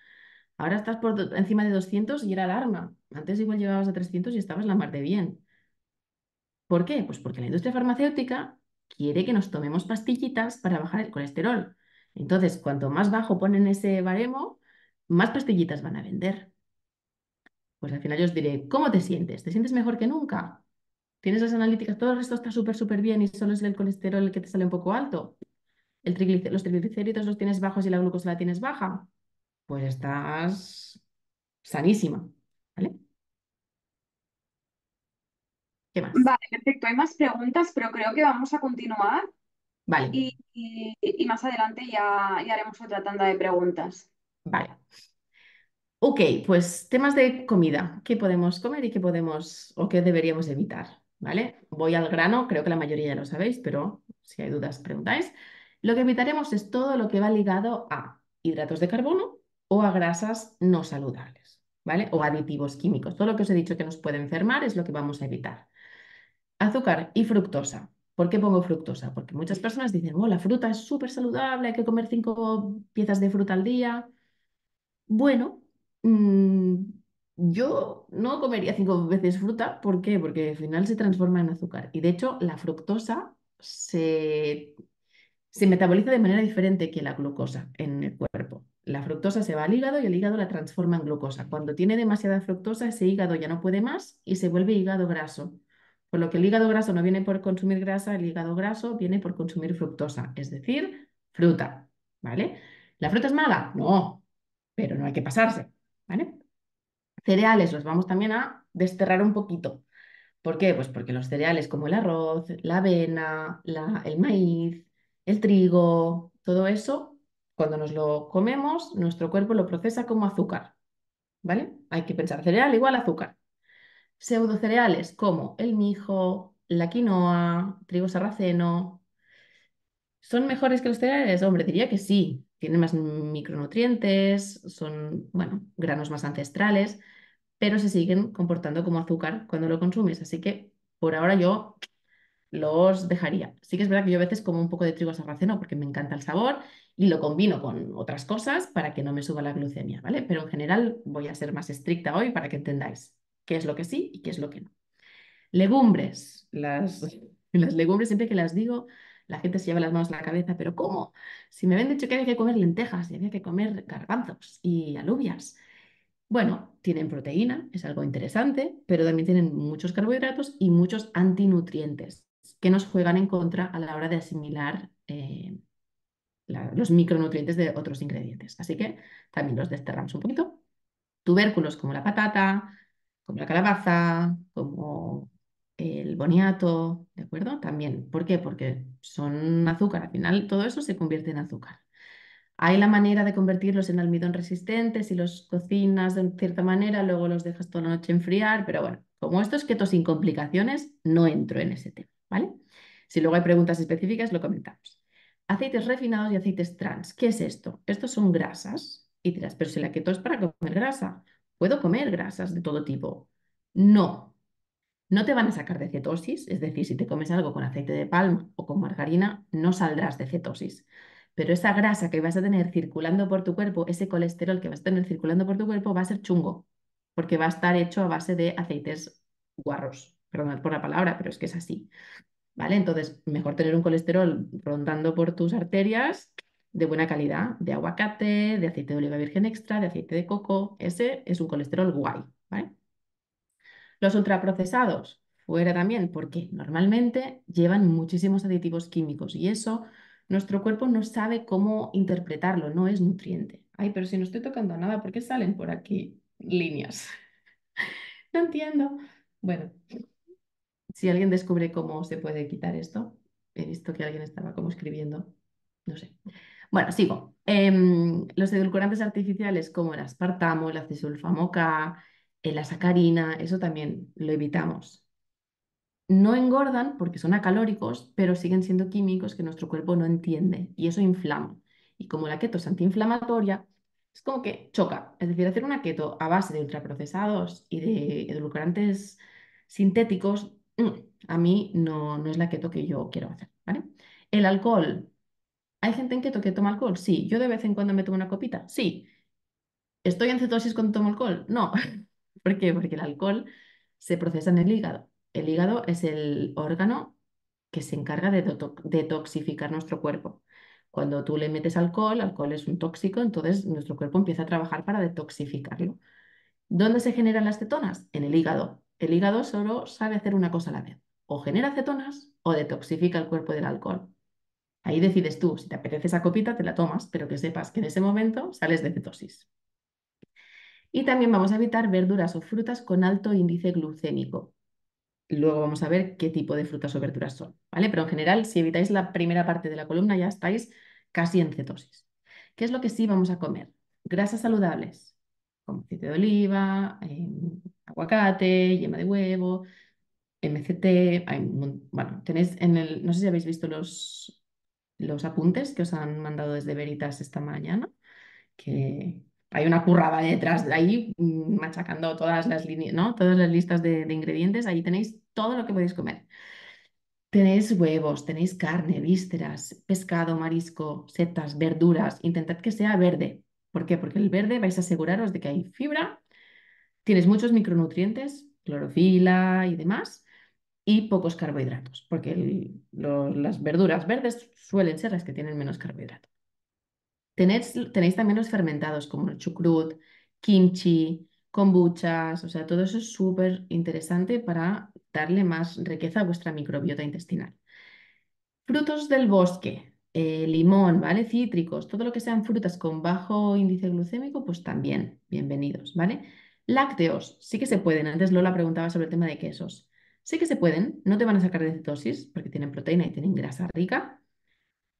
Ahora estás por encima de 200 y era alarma. Antes igual llevabas a 300 y estabas la mar de bien. ¿Por qué? Pues porque la industria farmacéutica quiere que nos tomemos pastillitas para bajar el colesterol. Entonces, cuanto más bajo ponen ese baremo, más pastillitas van a vender. Pues al final yo os diré, ¿cómo te sientes? ¿Te sientes mejor que nunca? ¿Tienes las analíticas? ¿Todo el resto está súper, súper bien y solo es el colesterol el que te sale un poco alto? ¿Los triglicéridos los tienes bajos y la glucosa la tienes baja? pues estás sanísima, ¿vale? ¿Qué más? Vale, perfecto. Hay más preguntas, pero creo que vamos a continuar. Vale. Y, más adelante ya, ya haremos otra tanda de preguntas. Vale. Ok, pues temas de comida. ¿Qué podemos comer y qué podemos o qué deberíamos evitar? ¿Vale? Voy al grano, creo que la mayoría ya lo sabéis, pero si hay dudas, preguntáis. Lo que evitaremos es todo lo que va ligado a hidratos de carbono, o a grasas no saludables, ¿vale? O aditivos químicos. Todo lo que os he dicho que nos puede enfermar es lo que vamos a evitar. Azúcar y fructosa. ¿Por qué pongo fructosa? Porque muchas personas dicen, oh, la fruta es súper saludable, hay que comer cinco piezas de fruta al día. Bueno, mm, yo no comería cinco veces fruta. ¿Por qué? Porque al final se transforma en azúcar. Y de hecho, la fructosa se metaboliza de manera diferente que la glucosa en el cuerpo. La fructosa se va al hígado y el hígado la transforma en glucosa. Cuando tiene demasiada fructosa, ese hígado ya no puede más y se vuelve hígado graso. Por lo que el hígado graso no viene por consumir grasa, el hígado graso viene por consumir fructosa, es decir, fruta. ¿Vale? ¿La fruta es mala? No, pero no hay que pasarse. Cereales, los vamos también a desterrar un poquito. ¿Por qué? Pues porque los cereales como el arroz, la avena, el maíz, el trigo, todo eso cuando nos lo comemos, nuestro cuerpo lo procesa como azúcar. ¿Vale? Hay que pensar cereal igual azúcar. Pseudocereales como el mijo, la quinoa, trigo sarraceno. ¿Son mejores que los cereales? Hombre, diría que sí. Tienen más micronutrientes, son, bueno, granos más ancestrales, pero se siguen comportando como azúcar cuando lo consumes. Así que por ahora yo los dejaría. Sí que es verdad que yo a veces como un poco de trigo sarraceno porque me encanta el sabor y lo combino con otras cosas para que no me suba la glucemia, ¿vale? Pero en general voy a ser más estricta hoy para que entendáis qué es lo que sí y qué es lo que no. Legumbres. Pues, las, legumbres siempre que las digo, la gente se lleva las manos a la cabeza, pero ¿cómo? Si me habían dicho que había que comer lentejas y había que comer garbanzos y alubias. Bueno, tienen proteína, es algo interesante, pero también tienen muchos carbohidratos y muchos antinutrientes nos juegan en contra a la hora de asimilar eh, los micronutrientes de otros ingredientes. Así que también los desterramos un poquito. Tubérculos como la patata, como la calabaza, como el boniato, ¿de acuerdo? También. ¿Por qué? Porque son azúcar. Al final todo eso se convierte en azúcar. Hay la manera de convertirlos en almidón resistente, si los cocinas de cierta manera, luego los dejas toda la noche enfriar, pero bueno, como esto es keto sin complicaciones, no entro en ese tema. ¿vale? Si luego hay preguntas específicas, lo comentamos. Aceites refinados y aceites trans. ¿Qué es esto? Estos son grasas. Y dirás, pero si la keto es para comer grasa, ¿puedo comer grasas de todo tipo? No. No te van a sacar de cetosis, es decir, si te comes algo con aceite de palma o con margarina, no saldrás de cetosis. Pero esa grasa que vas a tener circulando por tu cuerpo, ese colesterol que vas a tener circulando por tu cuerpo, va a ser chungo, porque va a estar hecho a base de aceites guarros, perdonad por la palabra, pero es que es así. ¿Vale? Entonces, mejor tener un colesterol rondando por tus arterias de buena calidad, de aguacate, de aceite de oliva virgen extra, de aceite de coco. Ese es un colesterol guay, ¿vale? Los ultraprocesados, fuera también, porque normalmente llevan muchísimos aditivos químicos y eso nuestro cuerpo no sabe cómo interpretarlo, no es nutriente. Ay, pero si no estoy tocando nada, ¿por qué salen por aquí líneas? no entiendo. Bueno, si alguien descubre cómo se puede quitar esto, he visto que alguien estaba como escribiendo, no sé. Bueno, sigo. Em, los edulcorantes artificiales como el aspartamo, el acesulfamo eh, la sacarina, eso también lo evitamos. No engordan porque son acalóricos, pero siguen siendo químicos que nuestro cuerpo no entiende y eso inflama. Y como la keto es antiinflamatoria, es como que choca. Es decir, hacer una keto a base de ultraprocesados y de edulcorantes sintéticos Mm, a mí no, no es la keto que yo quiero hacer, El alcohol. ¿Hay gente en keto que toma alcohol? Sí. ¿Yo de vez en cuando me tomo una copita? Sí. ¿Estoy en cetosis cuando tomo alcohol? No. ¿Por qué? Porque el alcohol se procesa en el hígado. El hígado es el órgano que se encarga de detoxificar nuestro cuerpo. Cuando tú le metes alcohol, alcohol es un tóxico, entonces nuestro cuerpo empieza a trabajar para detoxificarlo. ¿Dónde se generan las cetonas? En el hígado. El hígado solo sabe hacer una cosa a la vez, o genera cetonas o detoxifica el cuerpo del alcohol. Ahí decides tú, si te apetece esa copita, te la tomas, pero que sepas que en ese momento sales de cetosis. Y también vamos a evitar verduras o frutas con alto índice glucémico. Luego vamos a ver qué tipo de frutas o verduras son, ¿vale? Pero en general, si evitáis la primera parte de la columna, ya estáis casi en cetosis. ¿Qué es lo que sí vamos a comer? Grasas saludables, como aceite de oliva, em, aguacate, yema de huevo, MCT, bueno, tenéis en el, no sé si habéis visto los, los apuntes que os han mandado desde Veritas esta mañana, que hay una currada detrás de ahí mm, machacando todas las líneas, ¿no? Todas las listas de, de ingredientes, ahí tenéis todo lo que podéis comer. Tenéis huevos, tenéis carne, vísceras, pescado, marisco, setas, verduras. Intentad que sea verde, ¿Por qué? Porque el verde vais a aseguraros de que hay fibra, tienes muchos micronutrientes, clorofila y demás, y pocos carbohidratos, porque las verduras verdes suelen ser las que tienen menos carbohidratos. Tenéis, tenéis también los fermentados como el chucrut, kimchi, kombuchas, o sea, todo eso es súper interesante para darle más riqueza a vuestra microbiota intestinal. Frutos del bosque, eh, limón, ¿vale? Cítricos, todo lo que sean frutas con bajo índice glucémico, pues también bienvenidos, ¿vale? Lácteos, sí que se pueden. Antes Lola preguntaba sobre el tema de quesos. Sí que se pueden, no te van a sacar de cetosis porque tienen proteína y tienen grasa rica,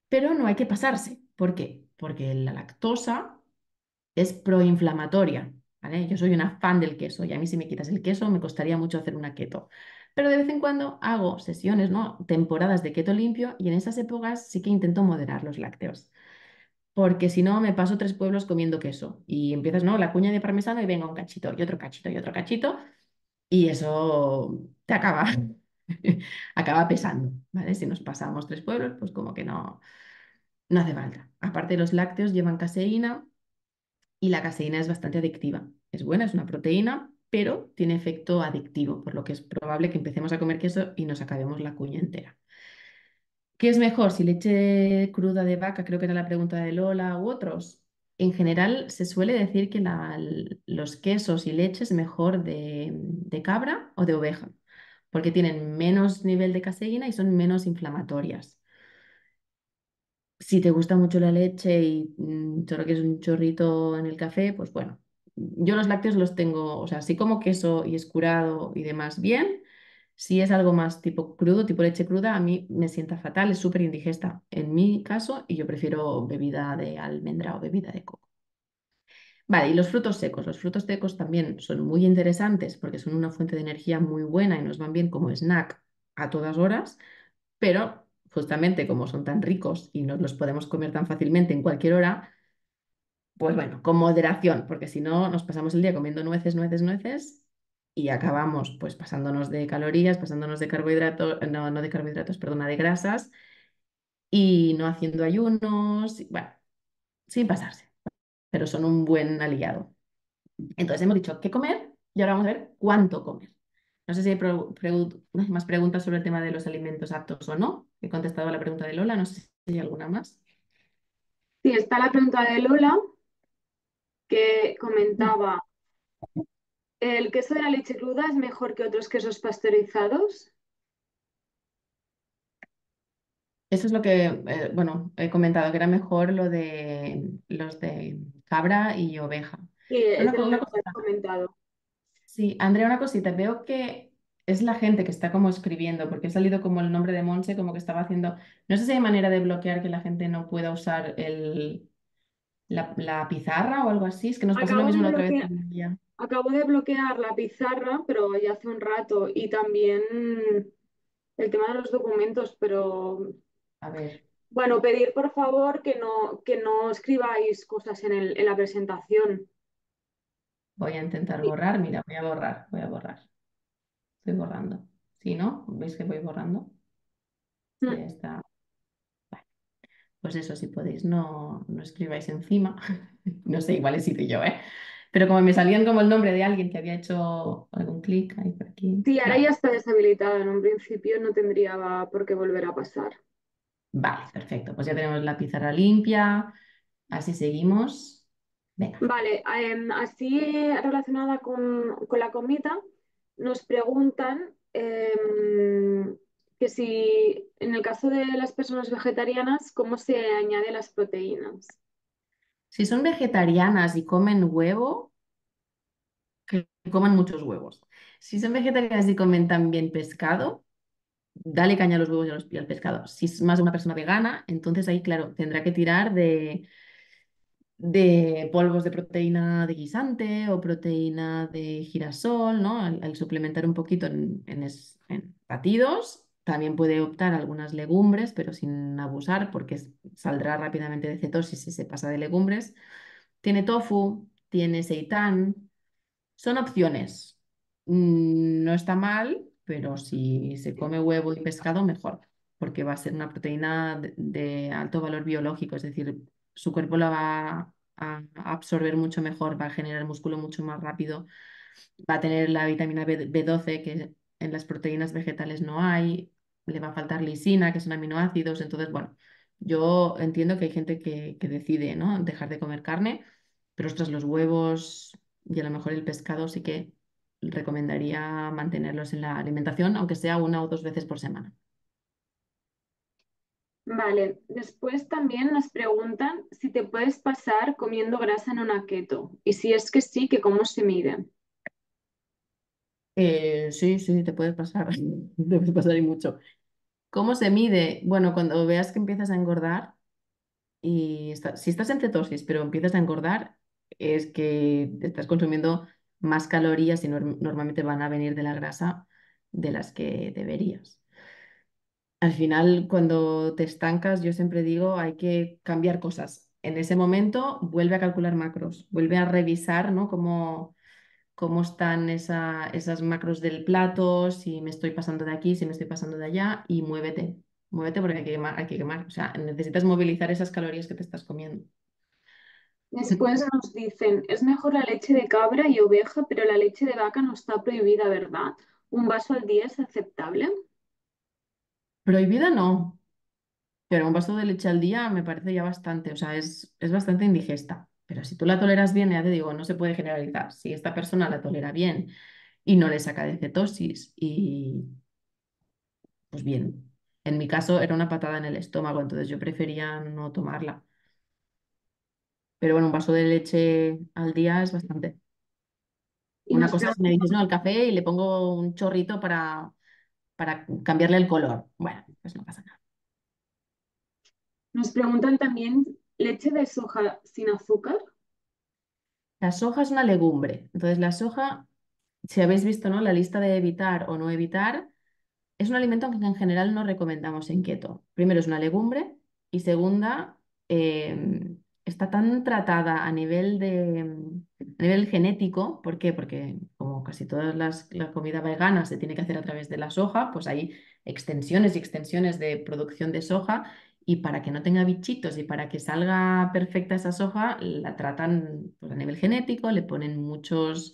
pero no hay que pasarse. ¿Por qué? Porque la lactosa es proinflamatoria, ¿vale? Yo soy una fan del queso y a mí si me quitas el queso me costaría mucho hacer una keto. Pero de vez en cuando hago sesiones, ¿no? Temporadas de keto limpio y en esas épocas sí que intento moderar los lácteos. Porque si no, me paso tres pueblos comiendo queso y empiezas, ¿no? La cuña de parmesano y venga un cachito y otro cachito y otro cachito y eso te acaba, acaba pesando, ¿vale? Si nos pasamos tres pueblos, pues como que no, no hace falta. Aparte, los lácteos llevan caseína y la caseína es bastante adictiva. Es buena, es una proteína, pero tiene efecto adictivo, por lo que es probable que empecemos a comer queso y nos acabemos la cuña entera. ¿Qué es mejor, si leche cruda de vaca, creo que era la pregunta de Lola, u otros? En general se suele decir que los quesos y leches mejor de, de cabra o de oveja, porque tienen menos nivel de caseína y son menos inflamatorias si te gusta mucho la leche y mm, solo quieres un chorrito en el café, pues bueno, yo los lácteos los tengo, o sea, si como queso y es curado y demás bien, si es algo más tipo crudo, tipo leche cruda, a mí me sienta fatal, es súper indigesta en mi caso y yo prefiero bebida de almendra o bebida de coco. Vale, y los frutos secos. Los frutos secos también son muy interesantes porque son una fuente de energía muy buena y nos van bien como snack a todas horas, pero justamente como son tan ricos y nos los podemos comer tan fácilmente en cualquier hora, pues bueno, con moderación, porque si no nos pasamos el día comiendo nueces, nueces, nueces y acabamos pues pasándonos de calorías, pasándonos de carbohidratos, eh, no, no de carbohidratos, perdona, de grasas y no haciendo ayunos, bueno, sin pasarse, pero son un buen aliado. Entonces hemos dicho qué comer y ahora vamos a ver cuánto comer. No sé si hay más preguntas sobre el tema de los alimentos aptos o no. He contestado a la pregunta de Lola, no sé si hay alguna más. Sí, está la pregunta de Lola que comentaba, ¿el queso de la leche cruda es mejor que otros quesos pasteurizados? Eso es lo que, eh, bueno, he comentado, que era mejor lo de los de cabra y oveja. Sí, es lo que he comentado. Sí, Andrea, una cosita, veo que es la gente que está como escribiendo, porque ha salido como el nombre de Monse, como que estaba haciendo, no sé si hay manera de bloquear que la gente no pueda usar el, la, pizarra o algo así. Es que nos pasa lo mismo otra vez. Acabo de bloquear la pizarra, pero ya hace un rato. Y también el tema de los documentos, pero. A ver. Bueno, pedir por favor que no, que no escribáis cosas en, la presentación. Voy a intentar borrar, mira, voy a borrar, voy a borrar. Estoy borrando. Si no, veis que voy borrando. Mm. está pues eso, si podéis, no, escribáis encima. no sé, igual he sido yo, ¿eh? Pero como me salían como el nombre de alguien que había hecho algún clic ahí por aquí. Sí, ahora ya está deshabilitado. En un principio no tendría por qué volver a pasar. Vale, perfecto. Pues ya tenemos la pizarra limpia. Así seguimos. Vale, em, así relacionada con, la comida, nos preguntan em, que si en el caso de las personas vegetarianas, ¿cómo se añade las proteínas? Si son vegetarianas y comen huevo, que coman muchos huevos. Si son vegetarianas y comen también pescado, dale caña a los huevos y, al pescado. Si es más de una persona vegana, entonces ahí, claro, tendrá que tirar de, de polvos de proteína de guisante o proteína de girasol, ¿no? Al, suplementar un poquito en, en, en batidos también puede optar algunas legumbres, pero sin abusar, porque saldrá rápidamente de cetosis si se pasa de legumbres. Tiene tofu, tiene seitán. Son opciones. Mm, no está mal, pero si se come huevo y pescado, mejor, porque va a ser una proteína de, alto valor biológico, es decir, su cuerpo la va a absorber mucho mejor, va a generar músculo mucho más rápido, va a tener la vitamina B12 que en las proteínas vegetales no hay, le va a faltar lisina, que son aminoácidos. Entonces, bueno, yo entiendo que hay gente que, decide ¿no? dejar de comer carne, pero ostras, los huevos y a lo mejor el pescado sí que recomendaría mantenerlos en la alimentación, aunque sea una o dos veces por semana. Vale, después también nos preguntan si te puedes pasar comiendo grasa en una keto y si es que sí, que cómo se mide. Eh, sí, sí, te puedes pasar, te puedes pasar y mucho. ¿Cómo se mide? Bueno, cuando veas que empiezas a engordar, y si estás en cetosis, pero empiezas a engordar, es que estás consumiendo más calorías y normalmente van a venir de la grasa de las que deberías. Al final, cuando te estancas, yo siempre digo, hay que cambiar cosas. En ese momento, vuelve a calcular macros, vuelve a revisar, ¿no? Cómo, cómo están esa, esas macros del plato, si me estoy pasando de aquí, si me estoy pasando de allá, y muévete, muévete porque hay que quemar, hay que quemar. O sea, necesitas movilizar esas calorías que te estás comiendo. Después nos dicen, es mejor la leche de cabra y oveja, pero la leche de vaca no está prohibida, ¿verdad? ¿Un vaso al día es aceptable? Prohibida no, pero un vaso de leche al día me parece ya bastante, o sea, es, es bastante indigesta. Pero si tú la toleras bien, ya te digo, no se puede generalizar. Si esta persona la tolera bien y no le saca de cetosis y pues bien. En mi caso era una patada en el estómago, entonces yo prefería no tomarla. Pero bueno, un vaso de leche al día es bastante. Una cosa es me dices, no, al café y le pongo un chorrito para, para cambiarle el color. Bueno, pues no pasa nada. Nos preguntan también leche de soja sin azúcar. La soja es una legumbre. Entonces, la soja, si habéis visto ¿no? la lista de evitar o no evitar, es un alimento que en general no recomendamos en keto. Primero, es una legumbre y segunda, em, está tan tratada a nivel, de, nivel genético. ¿Por qué? Porque como casi toda las, la comida vegana se tiene que hacer a través de la soja, pues hay extensiones y extensiones de producción de soja y para que no tenga bichitos y para que salga perfecta esa soja, la tratan pues, a nivel genético, le ponen muchos,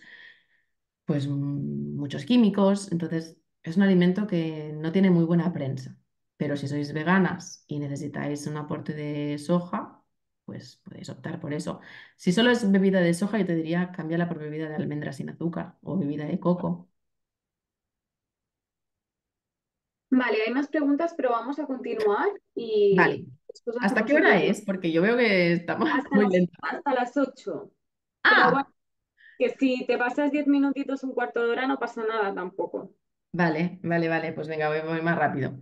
pues, mm, muchos químicos. Entonces, es un alimento que no tiene muy buena prensa. Pero si sois veganas y necesitáis un aporte de soja, pues podéis optar por eso. Si solo es bebida de soja, yo te diría cambiarla por bebida de almendra sin azúcar o bebida de coco. Vale, hay más preguntas, pero vamos a continuar. Y vale. ¿Hasta qué hora es? Porque yo veo que estamos hasta muy Hasta las 8. Ah. que si te pasas diez minutitos, un cuarto de hora, no pasa nada tampoco. Vale, vale, vale. Pues venga, voy, más rápido.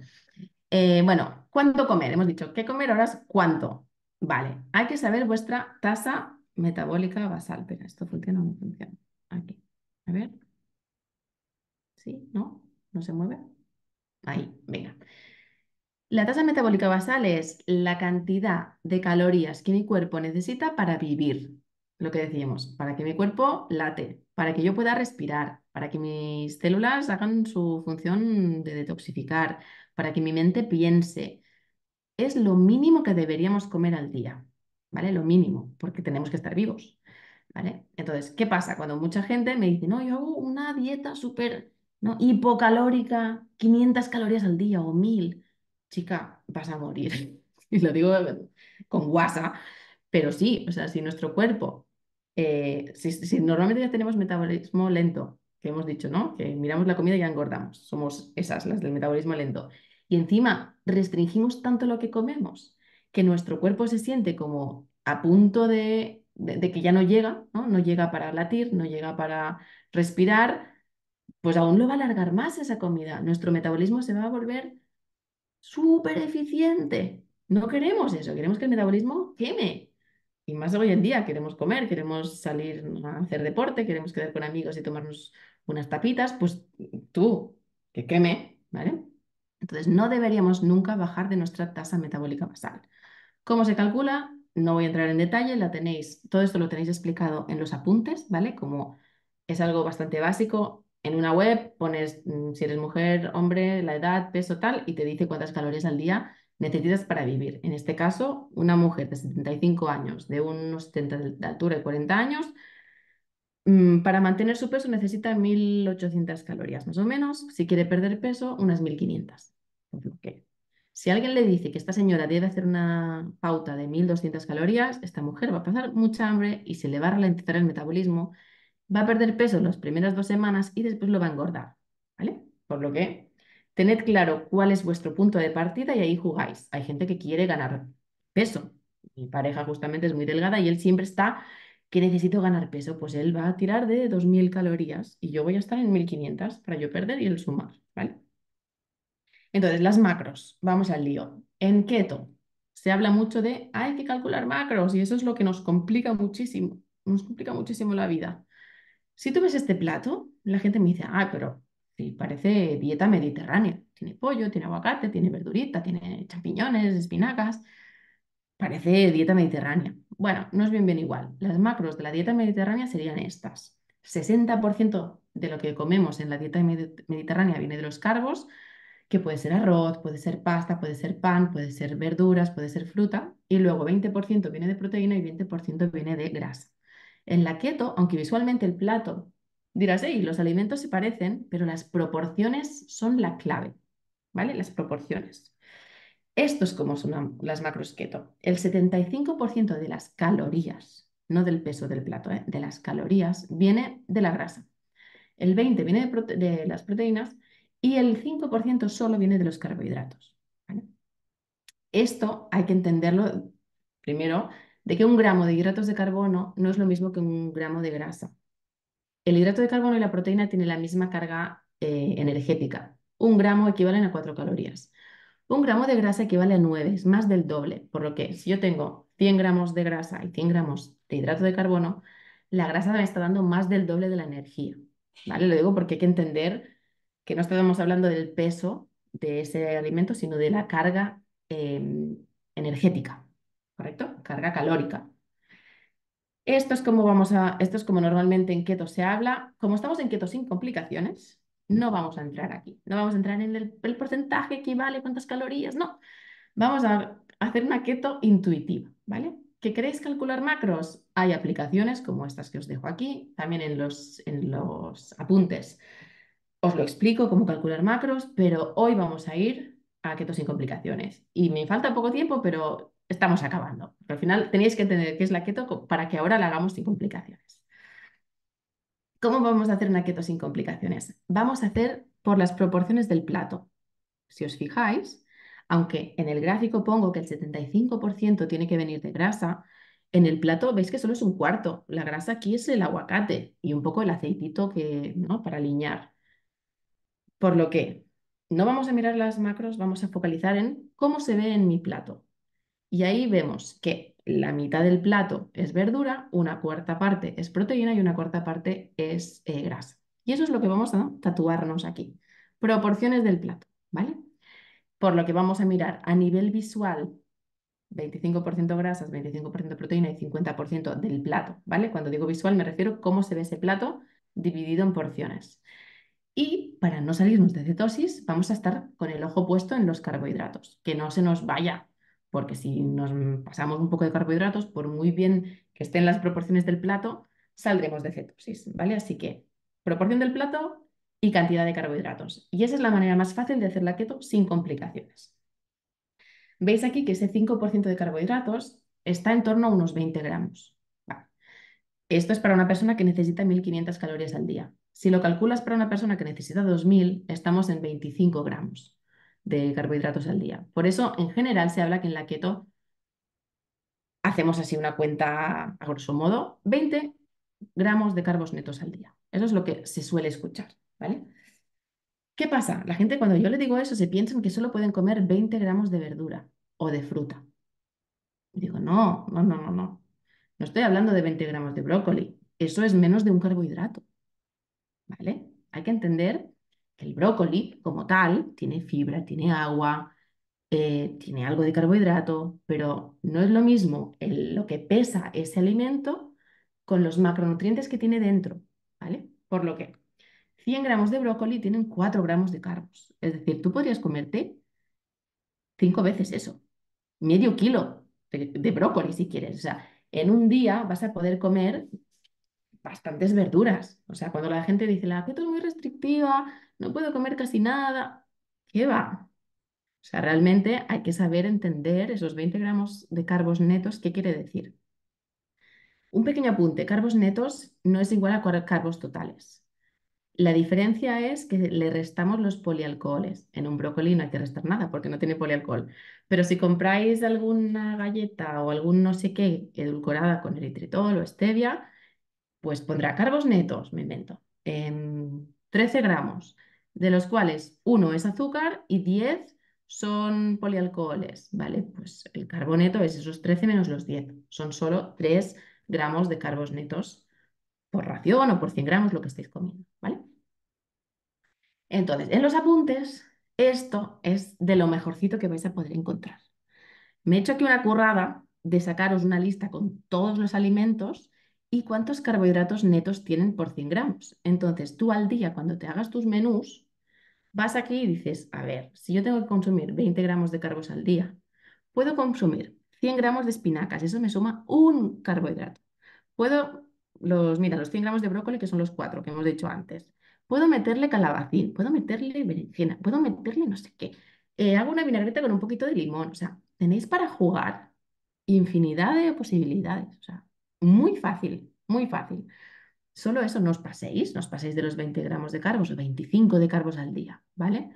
Eh, bueno, ¿cuánto comer? Hemos dicho, ¿qué comer horas? ¿Cuánto? Vale, hay que saber vuestra tasa metabólica basal. Pero esto funciona o no funciona. Aquí. A ver. ¿Sí? ¿No? ¿No se mueve? Ahí, venga. La tasa metabólica basal es la cantidad de calorías que mi cuerpo necesita para vivir. Lo que decíamos, para que mi cuerpo late, para que yo pueda respirar, para que mis células hagan su función de detoxificar, para que mi mente piense. Es lo mínimo que deberíamos comer al día, ¿vale? Lo mínimo, porque tenemos que estar vivos, ¿vale? Entonces, ¿qué pasa cuando mucha gente me dice, no, yo hago una dieta súper Hipocalórica, 500 calorías al día o 1000. Chica, vas a morir. y lo digo con guasa, pero sí, o sea, si nuestro cuerpo, eh, si, normalmente ya tenemos metabolismo lento, que hemos dicho, ¿no? Que miramos la comida y ya engordamos. Somos esas, las del metabolismo lento. Y encima restringimos tanto lo que comemos que nuestro cuerpo se siente como a punto de, de que ya no llega, ¿no? No llega para latir, no llega para respirar, pues aún lo va a alargar más esa comida. Nuestro metabolismo se va a volver súper eficiente. No queremos eso, queremos que el metabolismo queme. Y más hoy en día, queremos comer, queremos salir a hacer deporte, queremos quedar con amigos y tomarnos unas tapitas, pues tú, que queme, ¿vale? Entonces, no deberíamos nunca bajar de nuestra tasa metabólica basal. ¿Cómo se calcula? No voy a entrar en detalle, la tenéis, todo esto lo tenéis explicado en los apuntes, ¿vale? Como es algo bastante básico, en una web pones mm, si eres mujer, hombre, la edad, peso, tal, y te dice cuántas calorías al día necesitas para vivir. En este caso, una mujer de 75 años, de unos 70 de altura y 40 años, mm, para mantener su peso necesita 1.800 calorías más o menos. Si quiere perder peso, unas 1.500. Si alguien le dice que esta señora debe hacer una pauta de 1.200 calorías, esta mujer va a pasar mucha hambre y se le va a ralentizar el metabolismo va a perder peso las primeras dos semanas y después lo va a engordar, ¿vale? Por lo que tened claro cuál es vuestro punto de partida y ahí jugáis. Hay gente que quiere ganar peso. Mi pareja justamente es muy delgada y él siempre está que necesito ganar peso, pues él va a tirar de 2.000 calorías y yo voy a estar en 1.500 para yo perder y él sumar, ¿vale? Entonces, las macros, vamos al lío. En keto se habla mucho de hay que calcular macros y eso es lo que nos complica muchísimo, nos complica muchísimo la vida. Si tú ves este plato, la gente me dice, ah, pero parece dieta mediterránea. Tiene pollo, tiene aguacate, tiene verdurita, tiene champiñones, espinacas. Parece dieta mediterránea. Bueno, no es bien bien igual. Las macros de la dieta mediterránea serían estas. 60% de lo que comemos en la dieta mediterránea viene de los carbos, que puede ser arroz, puede ser pasta, puede ser pan, puede ser verduras, puede ser fruta, y luego 20% viene de proteína y 20% viene de grasa. En la keto, aunque visualmente el plato dirás, los alimentos se parecen, pero las proporciones son la clave, ¿vale? Las proporciones. Esto es como son las macros keto. El 75% de las calorías, no del peso del plato, ¿eh? de las calorías, viene de la grasa. El 20% viene de, las proteínas y el 5% solo viene de los carbohidratos. Esto hay que entenderlo primero de que un gramo de hidratos de carbono no es lo mismo que un gramo de grasa. El hidrato de carbono y la proteína tienen la misma carga eh, energética. Un gramo equivalen a cuatro calorías. Un gramo de grasa equivale a nueve, es más del doble, por lo que si yo tengo 100 gramos de grasa y 100 gramos de hidrato de carbono, la grasa me está dando más del doble de la energía. ¿vale? Lo digo porque hay que entender que no estamos hablando del peso de ese alimento, sino de la carga em, energética carga calórica. Esto es como vamos a, esto es como normalmente en keto se habla. Como estamos en keto sin complicaciones, no vamos a entrar aquí. No vamos a entrar en el, porcentaje porcentaje vale, cuántas calorías, no. Vamos a hacer una keto intuitiva, ¿vale? ¿Que queréis calcular macros? Hay aplicaciones como estas que os dejo aquí, también en los, en los apuntes. Os lo explico cómo calcular macros, pero hoy vamos a ir a keto sin complicaciones. Y me falta poco tiempo, pero estamos acabando. Pero al final tenéis que entender qué es la keto para que ahora la hagamos sin complicaciones. ¿Cómo vamos a hacer una keto sin complicaciones? Vamos a hacer por las proporciones del plato. Si os fijáis, aunque en el gráfico pongo que el 75% tiene que venir de grasa, en el plato veis que solo es un cuarto. La grasa aquí es el aguacate y un poco el aceitito que, ¿no? para aliñar. Por lo que no vamos a mirar las macros, vamos a focalizar en cómo se ve en mi plato. Y ahí vemos que la mitad del plato es verdura, una cuarta parte es proteína y una cuarta parte es eh, grasa. Y eso es lo que vamos a tatuarnos aquí. Proporciones del plato, ¿vale? Por lo que vamos a mirar a nivel visual, 25% grasas, 25% proteína y 50% del plato, ¿vale? Cuando digo visual me refiero a cómo se ve ese plato dividido en porciones. Y para no salirnos de cetosis, vamos a estar con el ojo puesto en los carbohidratos, que no se nos vaya porque si nos pasamos un poco de carbohidratos, por muy bien que estén las proporciones del plato, saldremos de cetosis, ¿vale? Así que proporción del plato y cantidad de carbohidratos. Y esa es la manera más fácil de hacer la keto sin complicaciones. Veis aquí que ese 5% de carbohidratos está en torno a unos 20 gramos. Esto es para una persona que necesita 1.500 calorías al día. Si lo calculas para una persona que necesita 2.000, estamos en 25 gramos de carbohidratos al día. Por eso, en general, se habla que en la keto hacemos así una cuenta a grosso modo, 20 gramos de carbos netos al día. Eso es lo que se suele escuchar, ¿vale? ¿Qué pasa? La gente cuando yo le digo eso se piensan que solo pueden comer 20 gramos de verdura o de fruta. digo, no, no, no, no, no. No estoy hablando de 20 gramos de brócoli. Eso es menos de un carbohidrato. ¿Vale? Hay que entender el brócoli, como tal, tiene fibra, tiene agua, eh, tiene algo de carbohidrato, pero no es lo mismo lo que pesa ese alimento con los macronutrientes que tiene dentro, ¿vale? Por lo que 100 gramos de brócoli tienen 4 gramos de carbo. Es decir, tú podrías comerte 5 veces eso, medio kilo de, brócoli si quieres. O sea, en un día vas a poder comer bastantes verduras. O sea, cuando la gente dice, la keto es muy restrictiva, no puedo comer casi nada. ¿Qué va? O sea, realmente hay que saber entender esos 20 gramos de carbos netos, ¿qué quiere decir? Un pequeño apunte, carbos netos no es igual a carbos totales. La diferencia es que le restamos los polialcoholes. En un brócoli no hay que restar nada porque no tiene polialcohol. Pero si compráis alguna galleta o algún no sé qué edulcorada con eritritol o stevia, pues pondrá carbos netos, me invento, en 13 gramos de los cuales uno es azúcar y 10 son polialcoholes, ¿vale? Pues el carboneto es esos 13 menos los 10, son solo 3 gramos de carbos netos por ración o por 100 gramos, lo que estáis comiendo, ¿vale? Entonces, en los apuntes, esto es de lo mejorcito que vais a poder encontrar. Me he hecho aquí una currada de sacaros una lista con todos los alimentos y cuántos carbohidratos netos tienen por 100 gramos. Entonces, tú al día, cuando te hagas tus menús, vas aquí y dices, a ver, si yo tengo que consumir 20 gramos de carbos al día, puedo consumir 100 gramos de espinacas, eso me suma un carbohidrato. Puedo, los, mira, los 100 gramos de brócoli, que son los cuatro que hemos dicho antes. Puedo meterle calabacín, puedo meterle berenjena, puedo meterle no sé qué. Eh, hago una vinagreta con un poquito de limón. O sea, tenéis para jugar infinidad de posibilidades. O sea, muy fácil, muy fácil. Solo eso no os paséis, no os paséis de los 20 gramos de carbos o 25 de carbos al día, ¿vale?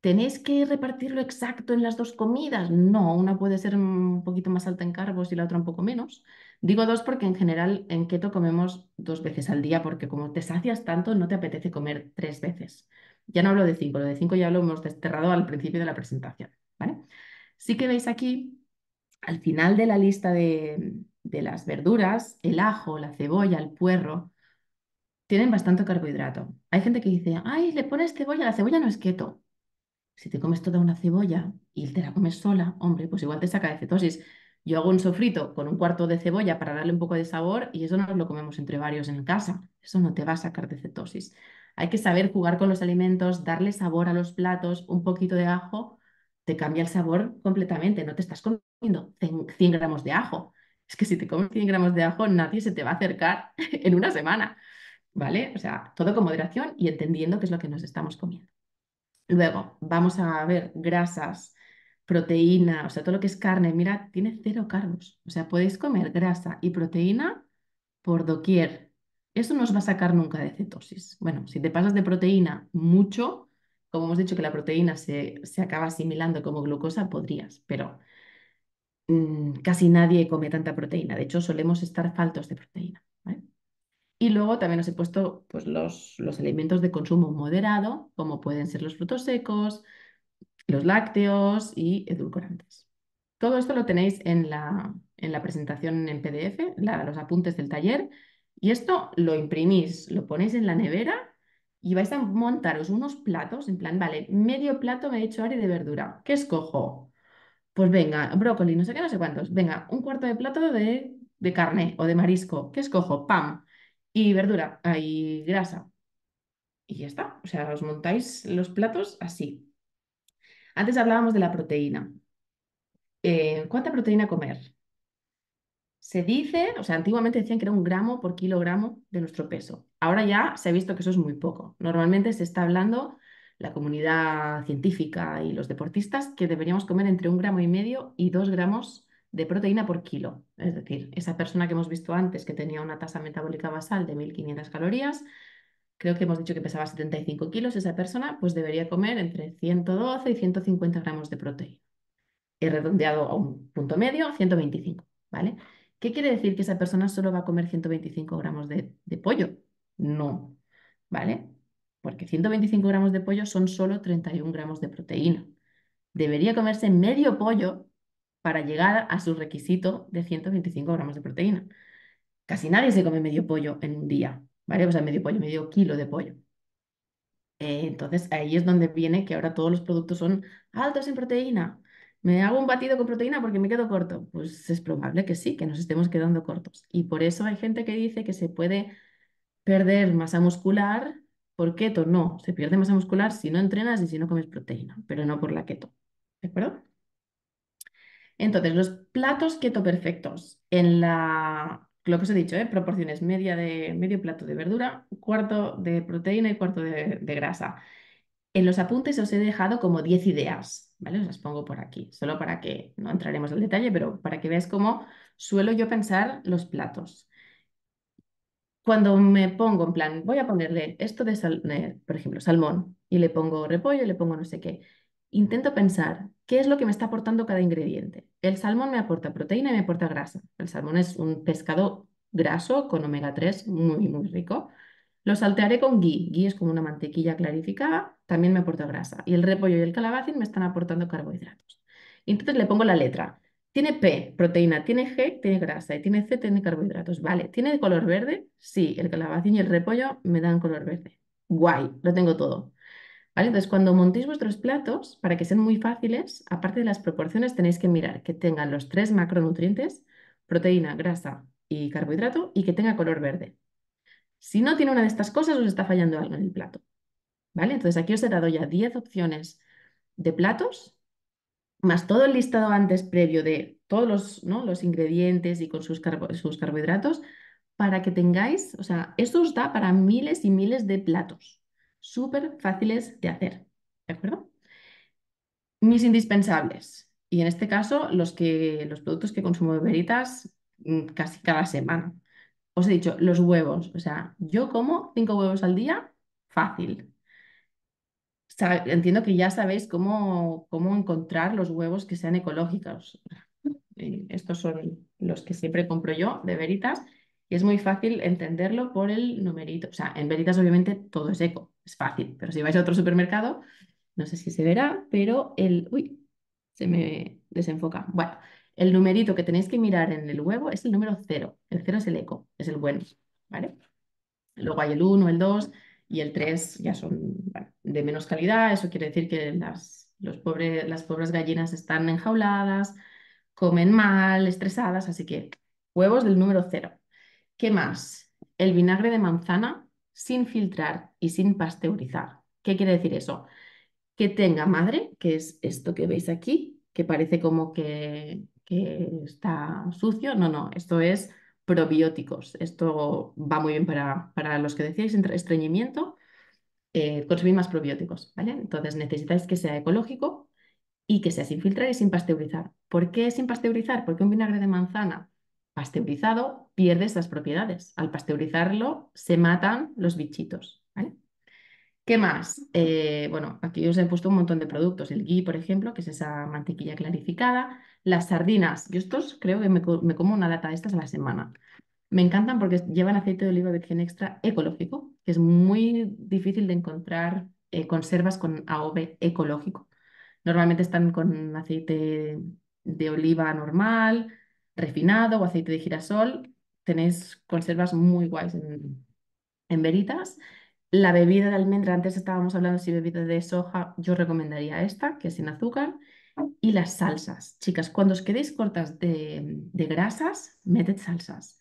¿Tenéis que repartirlo exacto en las dos comidas? No, una puede ser un poquito más alta en carbos y la otra un poco menos. Digo dos porque en general en keto comemos dos veces al día porque como te sacias tanto no te apetece comer tres veces. Ya no hablo de cinco, lo de cinco ya lo hemos desterrado al principio de la presentación, ¿vale? Sí que veis aquí, al final de la lista de, de las verduras, el ajo, la cebolla, el puerro, tienen bastante carbohidrato. Hay gente que dice, ay, le pones cebolla, la cebolla no es keto. Si te comes toda una cebolla y te la comes sola, hombre, pues igual te saca de cetosis. Yo hago un sofrito con un cuarto de cebolla para darle un poco de sabor y eso no lo comemos entre varios en casa. Eso no te va a sacar de cetosis. Hay que saber jugar con los alimentos, darle sabor a los platos, un poquito de ajo, te cambia el sabor completamente. No te estás comiendo 100 gramos de ajo, es que si te comes 100 gramos de ajo, nadie se te va a acercar en una semana, ¿vale? O sea, todo con moderación y entendiendo qué es lo que nos estamos comiendo. Luego, vamos a ver grasas, proteína, o sea, todo lo que es carne, mira, tiene cero carbos. O sea, podéis comer grasa y proteína por doquier. Eso no os va a sacar nunca de cetosis. Bueno, si te pasas de proteína mucho, como hemos dicho que la proteína se, se acaba asimilando como glucosa, podrías, pero Mm, casi nadie come tanta proteína. De hecho, solemos estar faltos de proteína. Y luego también os he puesto pues, los, alimentos de consumo moderado, como pueden ser los frutos secos, los lácteos y edulcorantes. Todo esto lo tenéis en la, en la presentación en PDF, los apuntes del taller, y esto lo imprimís, lo ponéis en la nevera y vais a montaros unos platos, en plan, vale, medio plato me he hecho área de verdura. ¿Qué escojo? Pues venga, brócoli, no sé qué, no sé cuántos. Venga, un cuarto de plato de, carne o de marisco. ¿Qué escojo? Pam. Y verdura, y grasa. Y ya está. O sea, os montáis los platos así. Antes hablábamos de la proteína. Eh, ¿Cuánta proteína comer? Se dice, o sea, antiguamente decían que era un gramo por kilogramo de nuestro peso. Ahora ya se ha visto que eso es muy poco. Normalmente se está hablando la comunidad científica y los deportistas que deberíamos comer entre un gramo y medio y dos gramos de proteína por kilo. Es decir, esa persona que hemos visto antes que tenía una tasa metabólica basal de 1.500 calorías, creo que hemos dicho que pesaba 75 kilos, esa persona pues debería comer entre 112 y 150 gramos de proteína. He redondeado a un punto medio, 125, ¿vale? ¿Qué quiere decir que esa persona solo va a comer 125 gramos de, de pollo? No, ¿vale? porque 125 gramos de pollo son solo 31 gramos de proteína. Debería comerse medio pollo para llegar a su requisito de 125 gramos de proteína. Casi nadie se come medio pollo en un día, ¿vale? O sea, medio pollo, medio kilo de pollo. Eh, entonces ahí es donde viene que ahora todos los productos son altos en proteína. ¿Me hago un batido con proteína porque me quedo corto? Pues es probable que sí, que nos estemos quedando cortos. Y por eso hay gente que dice que se puede perder masa muscular ¿Por keto? No, se pierde masa muscular si no entrenas y si no comes proteína, pero no por la keto. ¿De acuerdo? Entonces, los platos keto perfectos en la, lo que os he dicho, ¿eh? proporciones media de medio plato de verdura, cuarto de proteína y cuarto de, de, grasa. En los apuntes os he dejado como 10 ideas, ¿vale? Os las pongo por aquí, solo para que no entraremos al detalle, pero para que veáis cómo suelo yo pensar los platos cuando me pongo en plan, voy a ponerle esto de, eh, por ejemplo, salmón, y le pongo repollo, y le pongo no sé qué, intento pensar qué es lo que me está aportando cada ingrediente. El salmón me aporta proteína y me aporta grasa. El salmón es un pescado graso con omega 3 muy, muy rico. Lo saltearé con ghee. Ghee es como una mantequilla clarificada, también me aporta grasa. Y el repollo y el calabacín me están aportando carbohidratos. Entonces le pongo la letra. Tiene P, proteína, tiene G, tiene grasa, y tiene C, tiene carbohidratos. Vale, ¿tiene de color verde? Sí, el calabacín y el repollo me dan color verde. Guay, lo tengo todo. ¿Vale? Entonces, cuando montéis vuestros platos, para que sean muy fáciles, aparte de las proporciones, tenéis que mirar que tengan los tres macronutrientes, proteína, grasa y carbohidrato, y que tenga color verde. Si no tiene una de estas cosas, os está fallando algo en el plato. ¿Vale? Entonces, aquí os he dado ya 10 opciones de platos más todo el listado antes previo de todos los, ¿no? los ingredientes y con sus, sus carbohidratos, para que tengáis, o sea, eso os da para miles y miles de platos, súper fáciles de hacer, ¿de acuerdo? Mis indispensables, y en este caso los, que, los productos que consumo de veritas mm, casi cada semana. Os he dicho, los huevos, o sea, yo como cinco huevos al día, fácil, entiendo que ya sabéis cómo, cómo encontrar los huevos que sean ecológicos. Estos son los que siempre compro yo de Veritas y es muy fácil entenderlo por el numerito. O sea, en Veritas obviamente todo es eco, es fácil, pero si vais a otro supermercado, no sé si se verá, pero el... Uy, se me desenfoca. Bueno, el numerito que tenéis que mirar en el huevo es el número cero. El cero es el eco, es el bueno, ¿vale? Luego hay el 1, el 2, y el 3 ya son de menos calidad. Eso quiere decir que las, pobres, las pobres gallinas están enjauladas, comen mal, estresadas, así que huevos del número 0. ¿Qué más? El vinagre de manzana sin filtrar y sin pasteurizar. ¿Qué quiere decir eso? Que tenga madre, que es esto que veis aquí, que parece como que está sucio. No, no, esto es probióticos. Esto va muy bien para, para los que decíais estreñimiento, eh, consumir más probióticos, ¿vale? Entonces necesitáis que sea ecológico y que sea sin filtrar y sin pasteurizar. ¿Por qué sin pasteurizar? Porque un vinagre de manzana pasteurizado pierde esas propiedades. Al pasteurizarlo se matan los bichitos, ¿vale? ¿Qué más? Eh, bueno, aquí os he puesto un montón de productos. El ghee, por ejemplo, que es esa mantequilla clarificada. Las sardinas. Yo estos creo que me, como una lata de estas a la semana. Me encantan porque llevan aceite de oliva virgen extra ecológico, que es muy difícil de encontrar eh, conservas con AOV ecológico. Normalmente están con aceite de oliva normal, refinado o aceite de girasol. Tenéis conservas muy guays en, en veritas. La bebida de almendra, antes estábamos hablando si bebida de soja, yo recomendaría esta, que es sin azúcar. Y las salsas. Chicas, cuando os quedéis cortas de, grasas, meted salsas.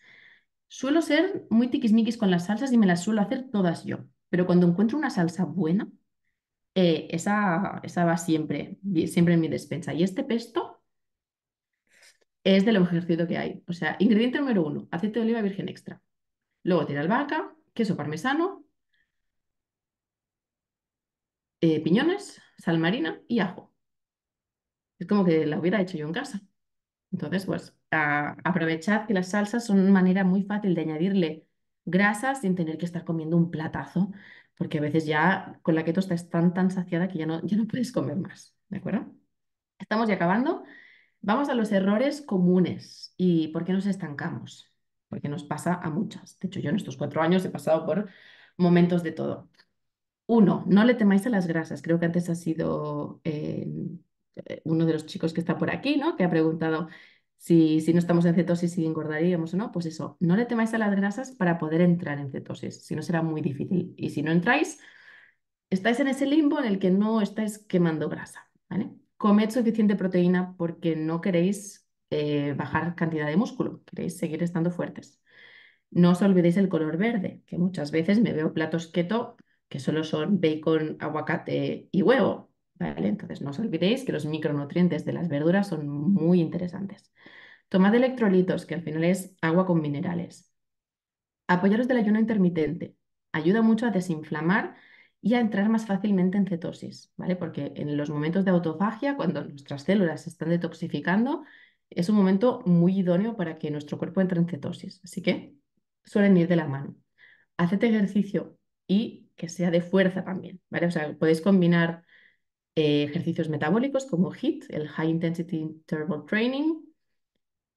Suelo ser muy tiquismiquis con las salsas y me las suelo hacer todas yo. Pero cuando encuentro una salsa buena, eh, esa, esa va siempre, siempre en mi despensa. Y este pesto es de lo ejercido que hay. O sea, ingrediente número uno, aceite de oliva virgen extra. Luego tiene albahaca, queso parmesano, eh, piñones, sal marina y ajo. Es como que la hubiera hecho yo en casa. Entonces, pues aprovechad que las salsas son una manera muy fácil de añadirle grasas sin tener que estar comiendo un platazo, porque a veces ya con la keto estás tan, tan saciada que ya no, ya no puedes comer más. ¿De acuerdo? Estamos ya acabando. Vamos a los errores comunes y por qué nos estancamos, porque nos pasa a muchas. De hecho, yo en estos cuatro años he pasado por momentos de todo. Uno, no le temáis a las grasas. Creo que antes ha sido eh, eh, uno de los chicos que está por aquí, ¿no? Que ha preguntado si, si no estamos en cetosis, y engordaríamos o no. Pues eso, no le temáis a las grasas para poder entrar en cetosis, si no será muy difícil. Y si no entráis, estáis en ese limbo en el que no estáis quemando grasa, ¿vale? Comed suficiente proteína porque no queréis eh, bajar cantidad de músculo, queréis seguir estando fuertes. No os olvidéis el color verde, que muchas veces me veo platos keto que solo son bacon, aguacate y huevo. ¿vale? Entonces no os olvidéis que los micronutrientes de las verduras son muy interesantes. Tomad electrolitos, que al final es agua con minerales. Apoyaros del ayuno intermitente. Ayuda mucho a desinflamar y a entrar más fácilmente en cetosis, ¿vale? Porque en los momentos de autofagia, cuando nuestras células se están detoxificando, es un momento muy idóneo para que nuestro cuerpo entre en cetosis. Así que suelen ir de la mano. Haced ejercicio y que sea de fuerza también, ¿vale? O sea, podéis combinar eh, ejercicios metabólicos como HIIT, el High Intensity Interval Training,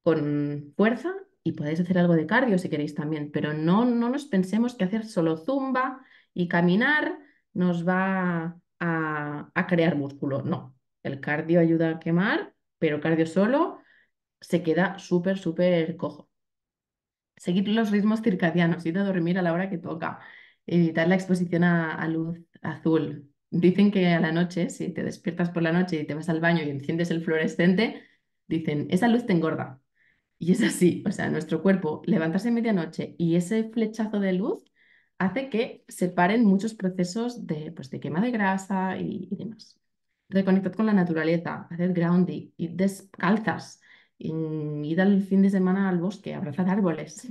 con fuerza y podéis hacer algo de cardio si queréis también, pero no, no nos pensemos que hacer solo zumba y caminar nos va a, crear músculo, no. El cardio ayuda a quemar, pero cardio solo se queda súper, súper cojo. Seguid los ritmos circadianos, y de dormir a la hora que toca evitar la exposición a, luz azul. Dicen que a la noche, si te despiertas por la noche y te vas al baño y enciendes el fluorescente, dicen, esa luz te engorda. Y es así, o sea, nuestro cuerpo levantarse en medianoche y ese flechazo de luz hace que se paren muchos procesos de, pues, quema de grasa y, demás. Reconectad con la naturaleza, haced grounding, y descalzas, y, id al fin de semana al bosque, abrazad árboles.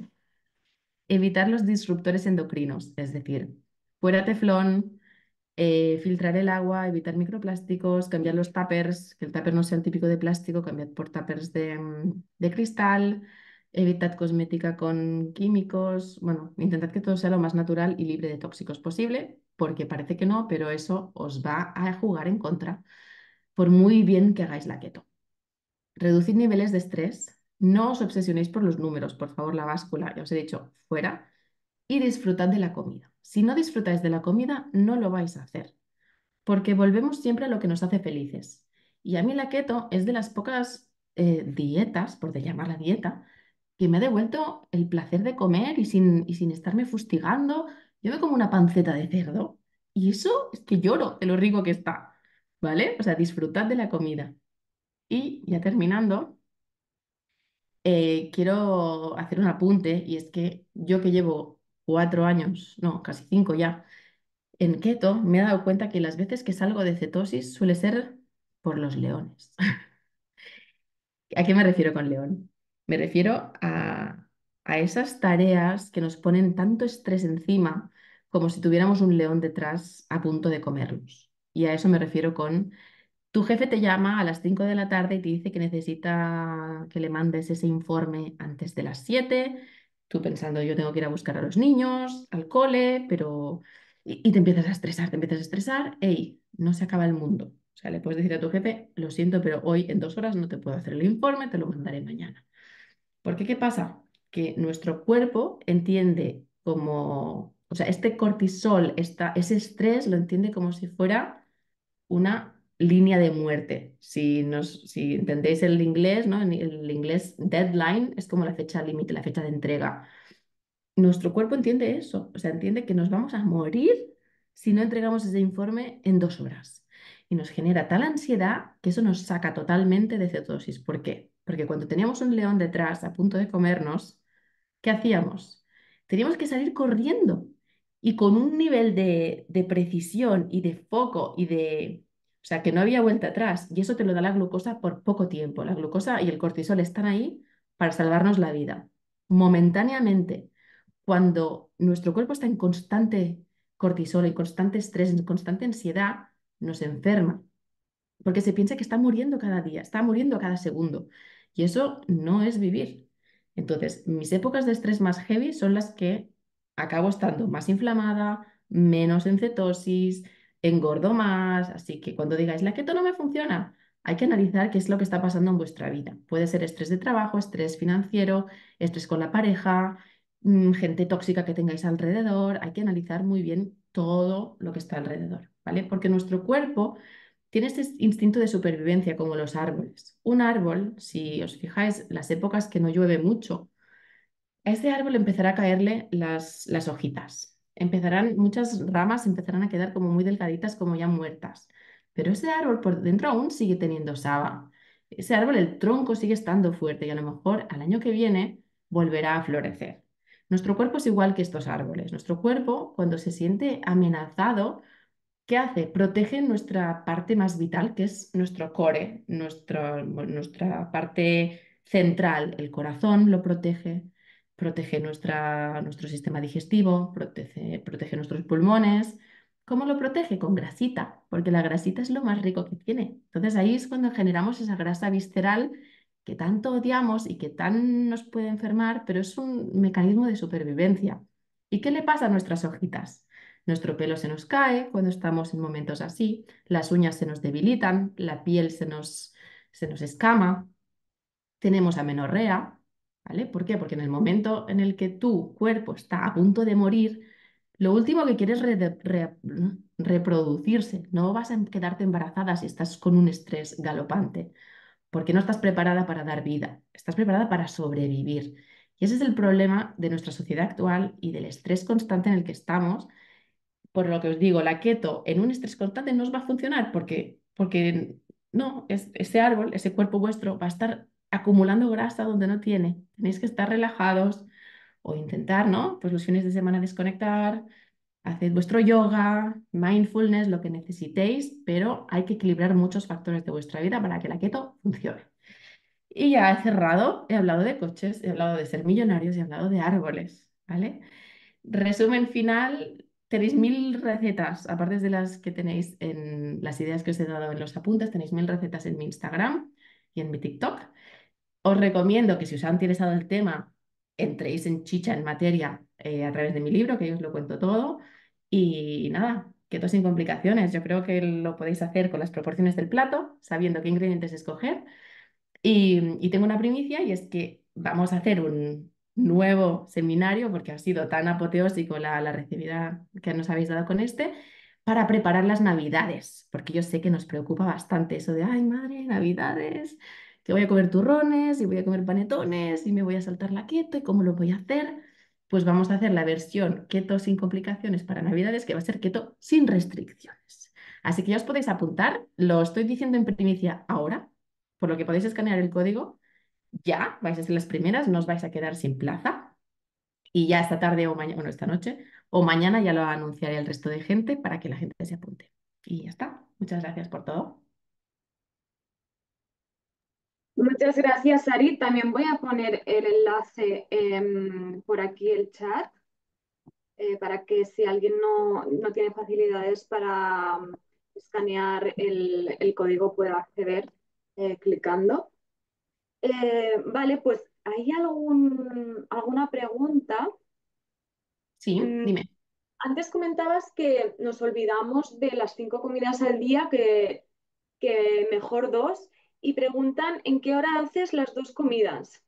Evitar los disruptores endocrinos, es decir, fuera teflón, eh, filtrar el agua, evitar microplásticos, cambiar los tuppers, que el tupper no sea el típico de plástico, cambiar por tuppers de, mm, de cristal, evitad cosmética con químicos, bueno, intentad que todo sea lo más natural y libre de tóxicos posible, porque parece que no, pero eso os va a jugar en contra, por muy bien que hagáis la keto. Reducir niveles de estrés, no os obsesionéis por los números, por favor, la báscula, ya os he dicho, fuera, y disfrutad de la comida. Si no disfrutáis de la comida, no lo vais a hacer, porque volvemos siempre a lo que nos hace felices. Y a mí la keto es de las pocas eh, dietas, por de llamarla dieta, que me ha devuelto el placer de comer y sin, y sin estarme fustigando. Yo me como una panceta de cerdo y eso es que lloro de lo rico que está, ¿vale? O sea, disfrutad de la comida. Y ya terminando, eh, quiero hacer un apunte y es que yo que llevo cuatro años, no, casi cinco ya, en keto, me he dado cuenta que las veces que salgo de cetosis suele ser por los leones. ¿A qué me refiero con león? Me refiero a, esas tareas que nos ponen tanto estrés encima como si tuviéramos un león detrás a punto de comerlos. Y a eso me refiero con tu jefe te llama a las 5 de la tarde y te dice que necesita que le mandes ese informe antes de las 7. Tú pensando, yo tengo que ir a buscar a los niños, al cole, pero... Y, te empiezas a estresar, te empiezas a estresar, ¡ey! No se acaba el mundo. O sea, le puedes decir a tu jefe, lo siento, pero hoy en dos horas no te puedo hacer el informe, te lo mandaré mañana. Porque ¿qué pasa? Que nuestro cuerpo entiende como, o sea, este cortisol, ese estrés lo entiende como si fuera una línea de muerte. Si, nos, si entendéis el inglés, ¿no? el inglés deadline es como la fecha límite, la fecha de entrega. Nuestro cuerpo entiende eso, o sea, entiende que nos vamos a morir si no entregamos ese informe en dos horas. Y nos genera tal ansiedad que eso nos saca totalmente de cetosis. ¿Por qué? Porque cuando teníamos un león detrás a punto de comernos, ¿qué hacíamos? Teníamos que salir corriendo y con un nivel de, de precisión y de foco y de o sea, que no había vuelta atrás. Y eso te lo da la glucosa por poco tiempo. La glucosa y el cortisol están ahí para salvarnos la vida. Momentáneamente, cuando nuestro cuerpo está en constante cortisol, en constante estrés, en constante ansiedad, nos enferma. Porque se piensa que está muriendo cada día, está muriendo cada segundo. Y eso no es vivir. Entonces, mis épocas de estrés más heavy son las que acabo estando más inflamada, menos en cetosis, engordo más, así que cuando digáis, la keto no me funciona, hay que analizar qué es lo que está pasando en vuestra vida. Puede ser estrés de trabajo, estrés financiero, estrés con la pareja, mm, gente tóxica que tengáis alrededor. Hay que analizar muy bien todo lo que está alrededor, ¿vale? Porque nuestro cuerpo tiene este instinto de supervivencia como los árboles. Un árbol, si os fijáis, las épocas que no llueve mucho, a este árbol empezará a caerle las hojitas, empezarán, muchas ramas empezarán a quedar como muy delgaditas, como ya muertas. Pero ese árbol por dentro aún sigue teniendo saba. Ese árbol, el tronco sigue estando fuerte y a lo mejor al año que viene volverá a florecer. Nuestro cuerpo es igual que estos árboles. Nuestro cuerpo, cuando se siente amenazado, ¿qué hace? Protege nuestra parte más vital, que es nuestro core, nuestra parte central. El corazón lo protege, protege nuestro sistema digestivo, protege, protege nuestros pulmones. ¿Cómo lo protege? Con grasita, porque la grasita es lo más rico que tiene. Entonces ahí es cuando generamos esa grasa visceral que tanto odiamos y que tan nos puede enfermar, pero es un mecanismo de supervivencia. ¿Y qué le pasa a nuestras hojitas? Nuestro pelo se nos cae cuando estamos en momentos así, las uñas se nos debilitan, la piel se nos, se nos escama, tenemos amenorrea, ¿Por qué? Porque en el momento en el que tu cuerpo está a punto de morir, lo último que quieres es reproducirse. No vas a quedarte embarazada si estás con un estrés galopante, porque no estás preparada para dar vida, estás preparada para sobrevivir. Y ese es el problema de nuestra sociedad actual y del estrés constante en el que estamos. Por lo que os digo, la keto en un estrés constante no os va a funcionar porque, porque no, ese árbol, ese cuerpo vuestro va a estar acumulando grasa donde no tiene. Tenéis que estar relajados o intentar, ¿no? Pues los fines de semana desconectar, hacer vuestro yoga, mindfulness, lo que necesitéis, pero hay que equilibrar muchos factores de vuestra vida para que la keto funcione. Y ya he cerrado, he hablado de coches, he hablado de ser millonarios, y he hablado de árboles, ¿vale? Resumen final, tenéis mil recetas, aparte de las que tenéis en las ideas que os he dado en los apuntes, tenéis mil recetas en mi Instagram y en mi TikTok. Os recomiendo que si os ha interesado el tema, entréis en chicha, en materia, eh, a través de mi libro, que yo os lo cuento todo. Y nada, que todo sin complicaciones. Yo creo que lo podéis hacer con las proporciones del plato, sabiendo qué ingredientes escoger. Y, tengo una primicia y es que vamos a hacer un nuevo seminario, porque ha sido tan apoteósico la, la recibida que nos habéis dado con este, para preparar las navidades, porque yo sé que nos preocupa bastante eso de, ay madre, navidades, que voy a comer turrones y voy a comer panetones y me voy a saltar la keto y cómo lo voy a hacer, pues vamos a hacer la versión keto sin complicaciones para Navidades, que va a ser keto sin restricciones. Así que ya os podéis apuntar, lo estoy diciendo en primicia ahora, por lo que podéis escanear el código, ya vais a ser las primeras, no os vais a quedar sin plaza. Y ya esta tarde o mañana, bueno, esta noche o mañana ya lo anunciaré al resto de gente para que la gente se apunte. Y ya está. Muchas gracias por todo. Muchas gracias, Ari. También voy a poner el enlace por aquí el chat eh, para que si alguien no, tiene facilidades para um, escanear el, código pueda acceder eh, clicando. Eh, vale, pues ¿hay alguna pregunta? Sí, mm, dime. Antes comentabas que nos olvidamos de las cinco comidas al día, que, que mejor dos y preguntan en qué hora haces las dos comidas.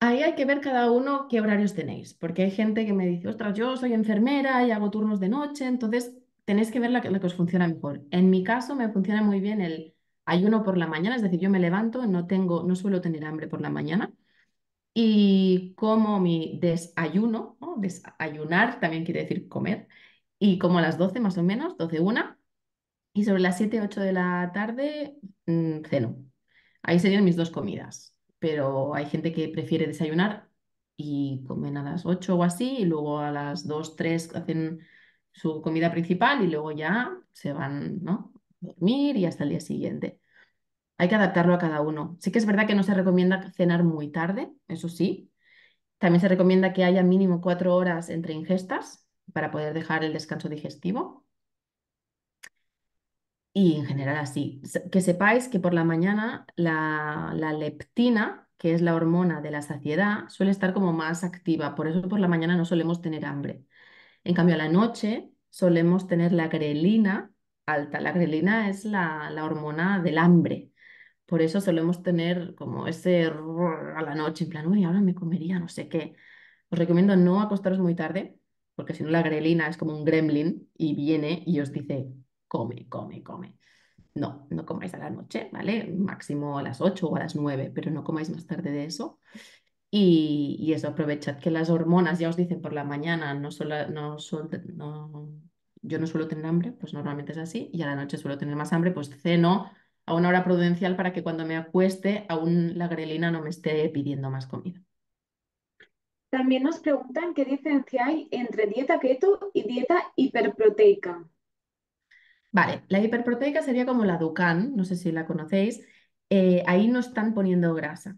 Ahí hay que ver cada uno qué horarios tenéis, porque hay gente que me dice, ostras, yo soy enfermera y hago turnos de noche, entonces tenéis que ver lo que, os funciona mejor. En mi caso me funciona muy bien el ayuno por la mañana, es decir, yo me levanto, no tengo, no suelo tener hambre por la mañana y como mi desayuno, desayunar también quiere decir comer, y como a las 12 más o menos, 12, una... Y sobre las 7, 8 de la tarde, mm, ceno. Ahí serían mis dos comidas. Pero hay gente que prefiere desayunar y comen a las 8 o así, y luego a las 2, 3 hacen su comida principal y luego ya se van a dormir y hasta el día siguiente. Hay que adaptarlo a cada uno. Sí que es verdad que no se recomienda cenar muy tarde, eso sí. También se recomienda que haya mínimo cuatro horas entre ingestas para poder dejar el descanso digestivo y en general así. Que sepáis que por la mañana la, leptina, que es la hormona de la saciedad, suele estar como más activa, por eso por la mañana no solemos tener hambre. En cambio, a la noche solemos tener la grelina alta. La grelina es la, la hormona del hambre. Por eso solemos tener como ese a la noche, en plan, uy, ahora me comería no sé qué. Os recomiendo no acostaros muy tarde, porque si no la grelina es como un gremlin y viene y os dice, come, come, come. No, no comáis a la noche, ¿vale? Máximo a las 8 o a las 9, pero no comáis más tarde de eso. Y, eso, aprovechad que las hormonas, ya os dicen por la mañana, no, solo, yo no suelo tener hambre, pues normalmente es así, y a la noche suelo tener más hambre, pues ceno a una hora prudencial para que cuando me acueste aún la grelina no me esté pidiendo más comida. También nos preguntan qué diferencia hay entre dieta keto y dieta hiperproteica. Vale, la hiperproteica sería como la Ducan, no sé si la conocéis. Eh, ahí no están poniendo grasa.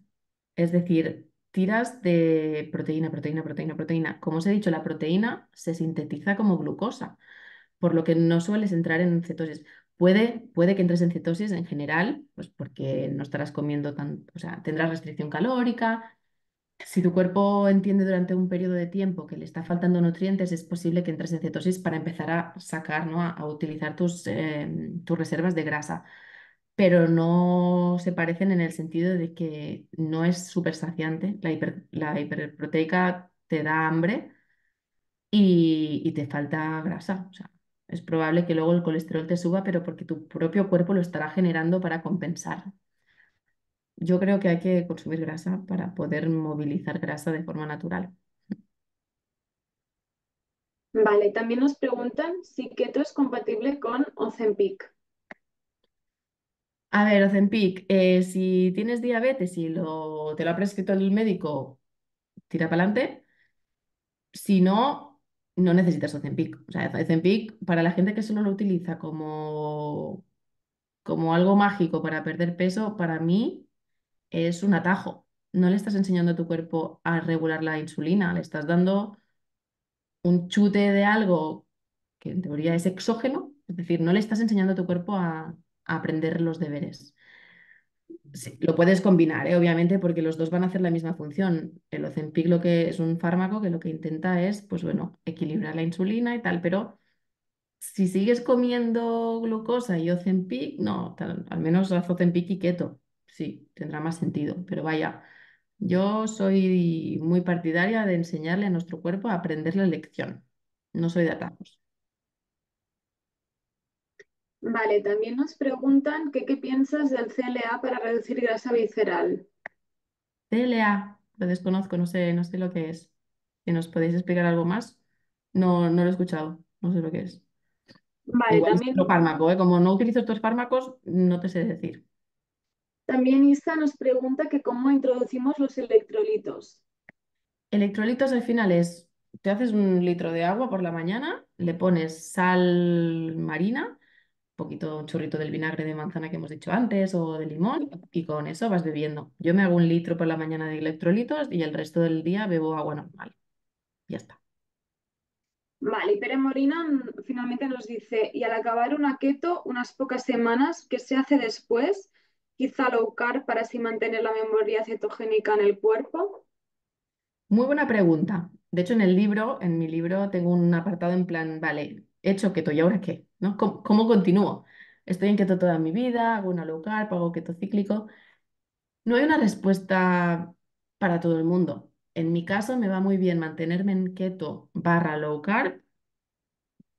Es decir, tiras de proteína, proteína, proteína, proteína. Como os he dicho, la proteína se sintetiza como glucosa, por lo que no sueles entrar en cetosis. Puede, puede que entres en cetosis en general, pues porque no estarás comiendo tanto, o sea, tendrás restricción calórica, si tu cuerpo entiende durante un periodo de tiempo que le está faltando nutrientes, es posible que entres en cetosis para empezar a sacar, ¿no? a, utilizar tus, em, tus reservas de grasa. Pero no se parecen en el sentido de que no es súper saciante. La, hiper, hiperproteica te da hambre y, te falta grasa. es probable que luego el colesterol te suba, pero porque tu propio cuerpo lo estará generando para compensar yo creo que hay que consumir grasa para poder movilizar grasa de forma natural. Vale, también nos preguntan si keto es compatible con Ozempic. A ver, Ozempic, eh, si tienes diabetes y lo, te lo ha prescrito el médico, tira para adelante. Si no, no necesitas Ozempic. O sea, Ozempic, para la gente que solo lo utiliza como, como algo mágico para perder peso, para mí es un atajo. No le estás enseñando a tu cuerpo a regular la insulina, le estás dando un chute de algo que en teoría es exógeno, es decir, no le estás enseñando a tu cuerpo a, aprender los deberes. lo puedes combinar, ¿eh? obviamente, porque los dos van a hacer la misma función. El Ozempic lo que es un fármaco que lo que intenta es, pues bueno, equilibrar la insulina y tal, pero si sigues comiendo glucosa y Ozempic, no, al menos haz Ozempic y keto sí, tendrá más sentido. Pero vaya, yo soy muy partidaria de enseñarle a nuestro cuerpo a aprender la lección. No soy de atajos. Vale, también nos preguntan qué piensas del CLA para reducir grasa visceral. CLA, lo desconozco, no sé, no sé lo que es. ¿Que nos podéis explicar algo más, no, no lo he escuchado, no sé lo que es. Vale, eh, también. Es otro fármaco, ¿eh? como no utilizo estos fármacos, no te sé decir. También Isa nos pregunta que cómo introducimos los electrolitos. Electrolitos al final es, te haces un litro de agua por la mañana, le pones sal marina, un poquito, un chorrito del vinagre de manzana que hemos dicho antes o de limón y con eso vas bebiendo. Yo me hago un litro por la mañana de electrolitos y el resto del día bebo agua normal. Ya está. Vale, y Pere Morina finalmente nos dice, y al acabar una keto, unas pocas semanas, ¿qué se hace después? quizá low carb para así mantener la memoria cetogénica en el cuerpo? Muy buena pregunta. De hecho, en el libro, en mi libro, tengo un apartado en plan, vale, he hecho keto y ahora qué, ¿no? ¿Cómo, continúo? Estoy en keto toda mi vida, hago una low carb, hago keto cíclico. No hay una respuesta para todo el mundo. En mi caso me va muy bien mantenerme en keto barra low carb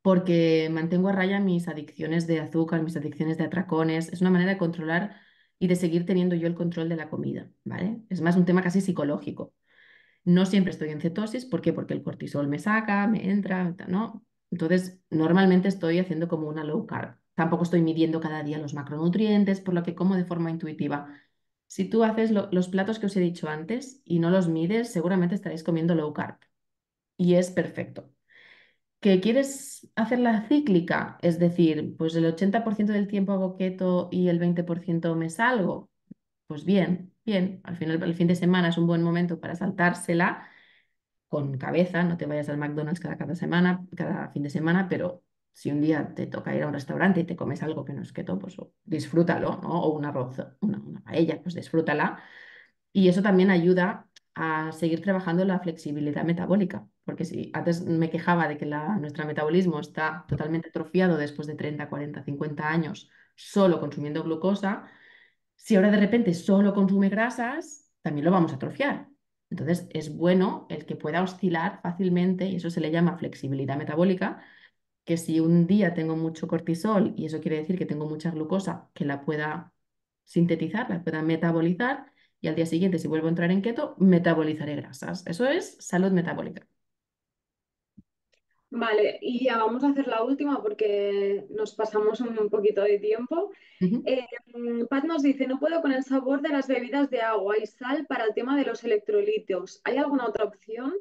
porque mantengo a raya mis adicciones de azúcar, mis adicciones de atracones. Es una manera de controlar y de seguir teniendo yo el control de la comida, ¿vale? Es más un tema casi psicológico. No siempre estoy en cetosis, ¿por qué? Porque el cortisol me saca, me entra, ¿no? Entonces, normalmente estoy haciendo como una low carb. Tampoco estoy midiendo cada día los macronutrientes, por lo que como de forma intuitiva. Si tú haces los platos que os he dicho antes y no los mides, seguramente estaréis comiendo low carb. Y es perfecto. ¿Que quieres hacerla cíclica? Es decir, pues el 80% del tiempo hago keto y el 20% me salgo. Pues bien, bien. Al final, el fin de semana es un buen momento para saltársela con cabeza. No te vayas al McDonald's cada, cada semana, cada fin de semana, pero si un día te toca ir a un restaurante y te comes algo que no es keto, pues disfrútalo, ¿no? O un arroz, una, una paella, pues disfrútala. Y eso también ayuda a seguir trabajando la flexibilidad metabólica porque si antes me quejaba de que nuestro metabolismo está totalmente atrofiado después de 30, 40, 50 años solo consumiendo glucosa, si ahora de repente solo consume grasas, también lo vamos a atrofiar. Entonces es bueno el que pueda oscilar fácilmente, y eso se le llama flexibilidad metabólica, que si un día tengo mucho cortisol y eso quiere decir que tengo mucha glucosa, que la pueda sintetizar, la pueda metabolizar, y al día siguiente, si vuelvo a entrar en keto, metabolizaré grasas. Eso es salud metabólica. Vale, y ya vamos a hacer la última porque nos pasamos un poquito de tiempo. Eh, Pat nos dice, no puedo con el sabor de las bebidas de agua y sal para el tema de los electrolitos. ¿Hay alguna otra opción?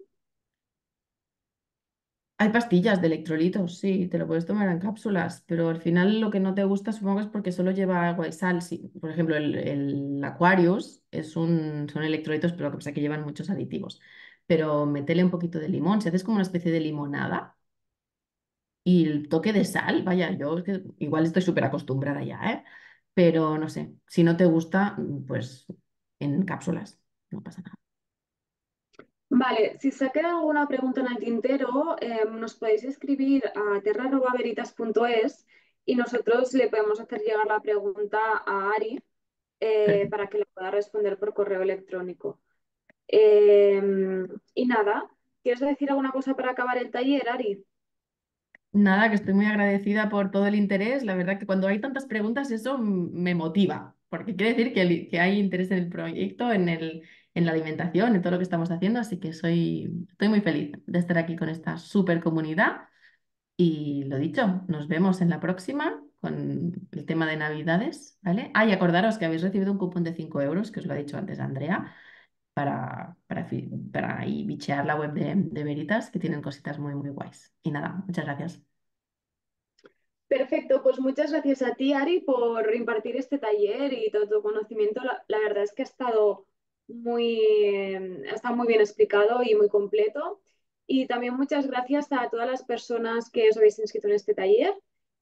Hay pastillas de electrolitos, sí, te lo puedes tomar en cápsulas, pero al final lo que no te gusta supongo es porque solo lleva agua y sal. por ejemplo, el, Aquarius es un, son electrolitos, pero lo que pasa que llevan muchos aditivos. Pero metele un poquito de limón, si haces como una especie de limonada, y el toque de sal, vaya, yo igual estoy súper acostumbrada ya, ¿eh? Pero no sé, si no te gusta, mm, pues en cápsulas, no pasa nada. Vale, si se quedado alguna pregunta en el tintero, em, nos podéis escribir a terra.veritas.es y nosotros le podemos hacer llegar la pregunta a Ari eh, para que la pueda responder por correo electrónico. Em, y nada, ¿quieres decir alguna cosa para acabar el taller, Ari? Nada, que estoy muy agradecida por todo el interés. La verdad que cuando hay tantas preguntas eso me motiva, porque quiere decir que, hay interés en el proyecto, en, la alimentación, en todo lo que estamos haciendo. Así que soy, estoy muy feliz de estar aquí con esta super comunidad. Y lo dicho, nos vemos en la próxima con el tema de Navidades, ¿vale? Ah, y acordaros que habéis recibido un cupón de 5 euros, que os lo ha dicho antes Andrea para, para, para bichear la web de, Veritas, que tienen cositas muy, muy guays. Y nada, muchas gracias. Perfecto, pues muchas gracias a ti, Ari, por impartir este taller y todo tu conocimiento. La, verdad es que ha estado muy, eh, muy bien explicado y muy completo. Y también muchas gracias a todas las personas que os habéis inscrito en este taller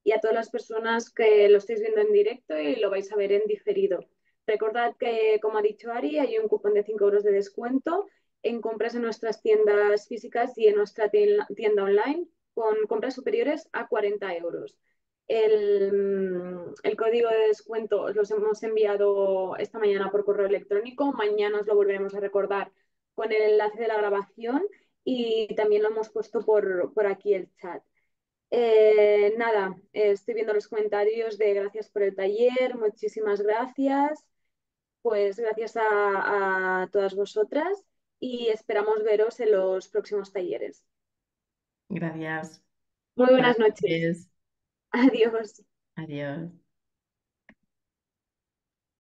y a todas las personas que lo estáis viendo en directo y lo vais a ver en diferido. Recordad que, como ha dicho Ari, hay un cupón de 5 euros de descuento en compras en nuestras tiendas físicas y en nuestra tienda online con compras superiores a 40 euros. El, código de descuento los hemos enviado esta mañana por correo electrónico. Mañana os lo volveremos a recordar con el enlace de la grabación y también lo hemos puesto por, aquí el chat. Eh, nada, estoy viendo los comentarios de gracias por el taller, muchísimas gracias pues gracias a, todas vosotras y esperamos veros en los próximos talleres. Gracias. Muy buenas noches. Adiós. Adiós.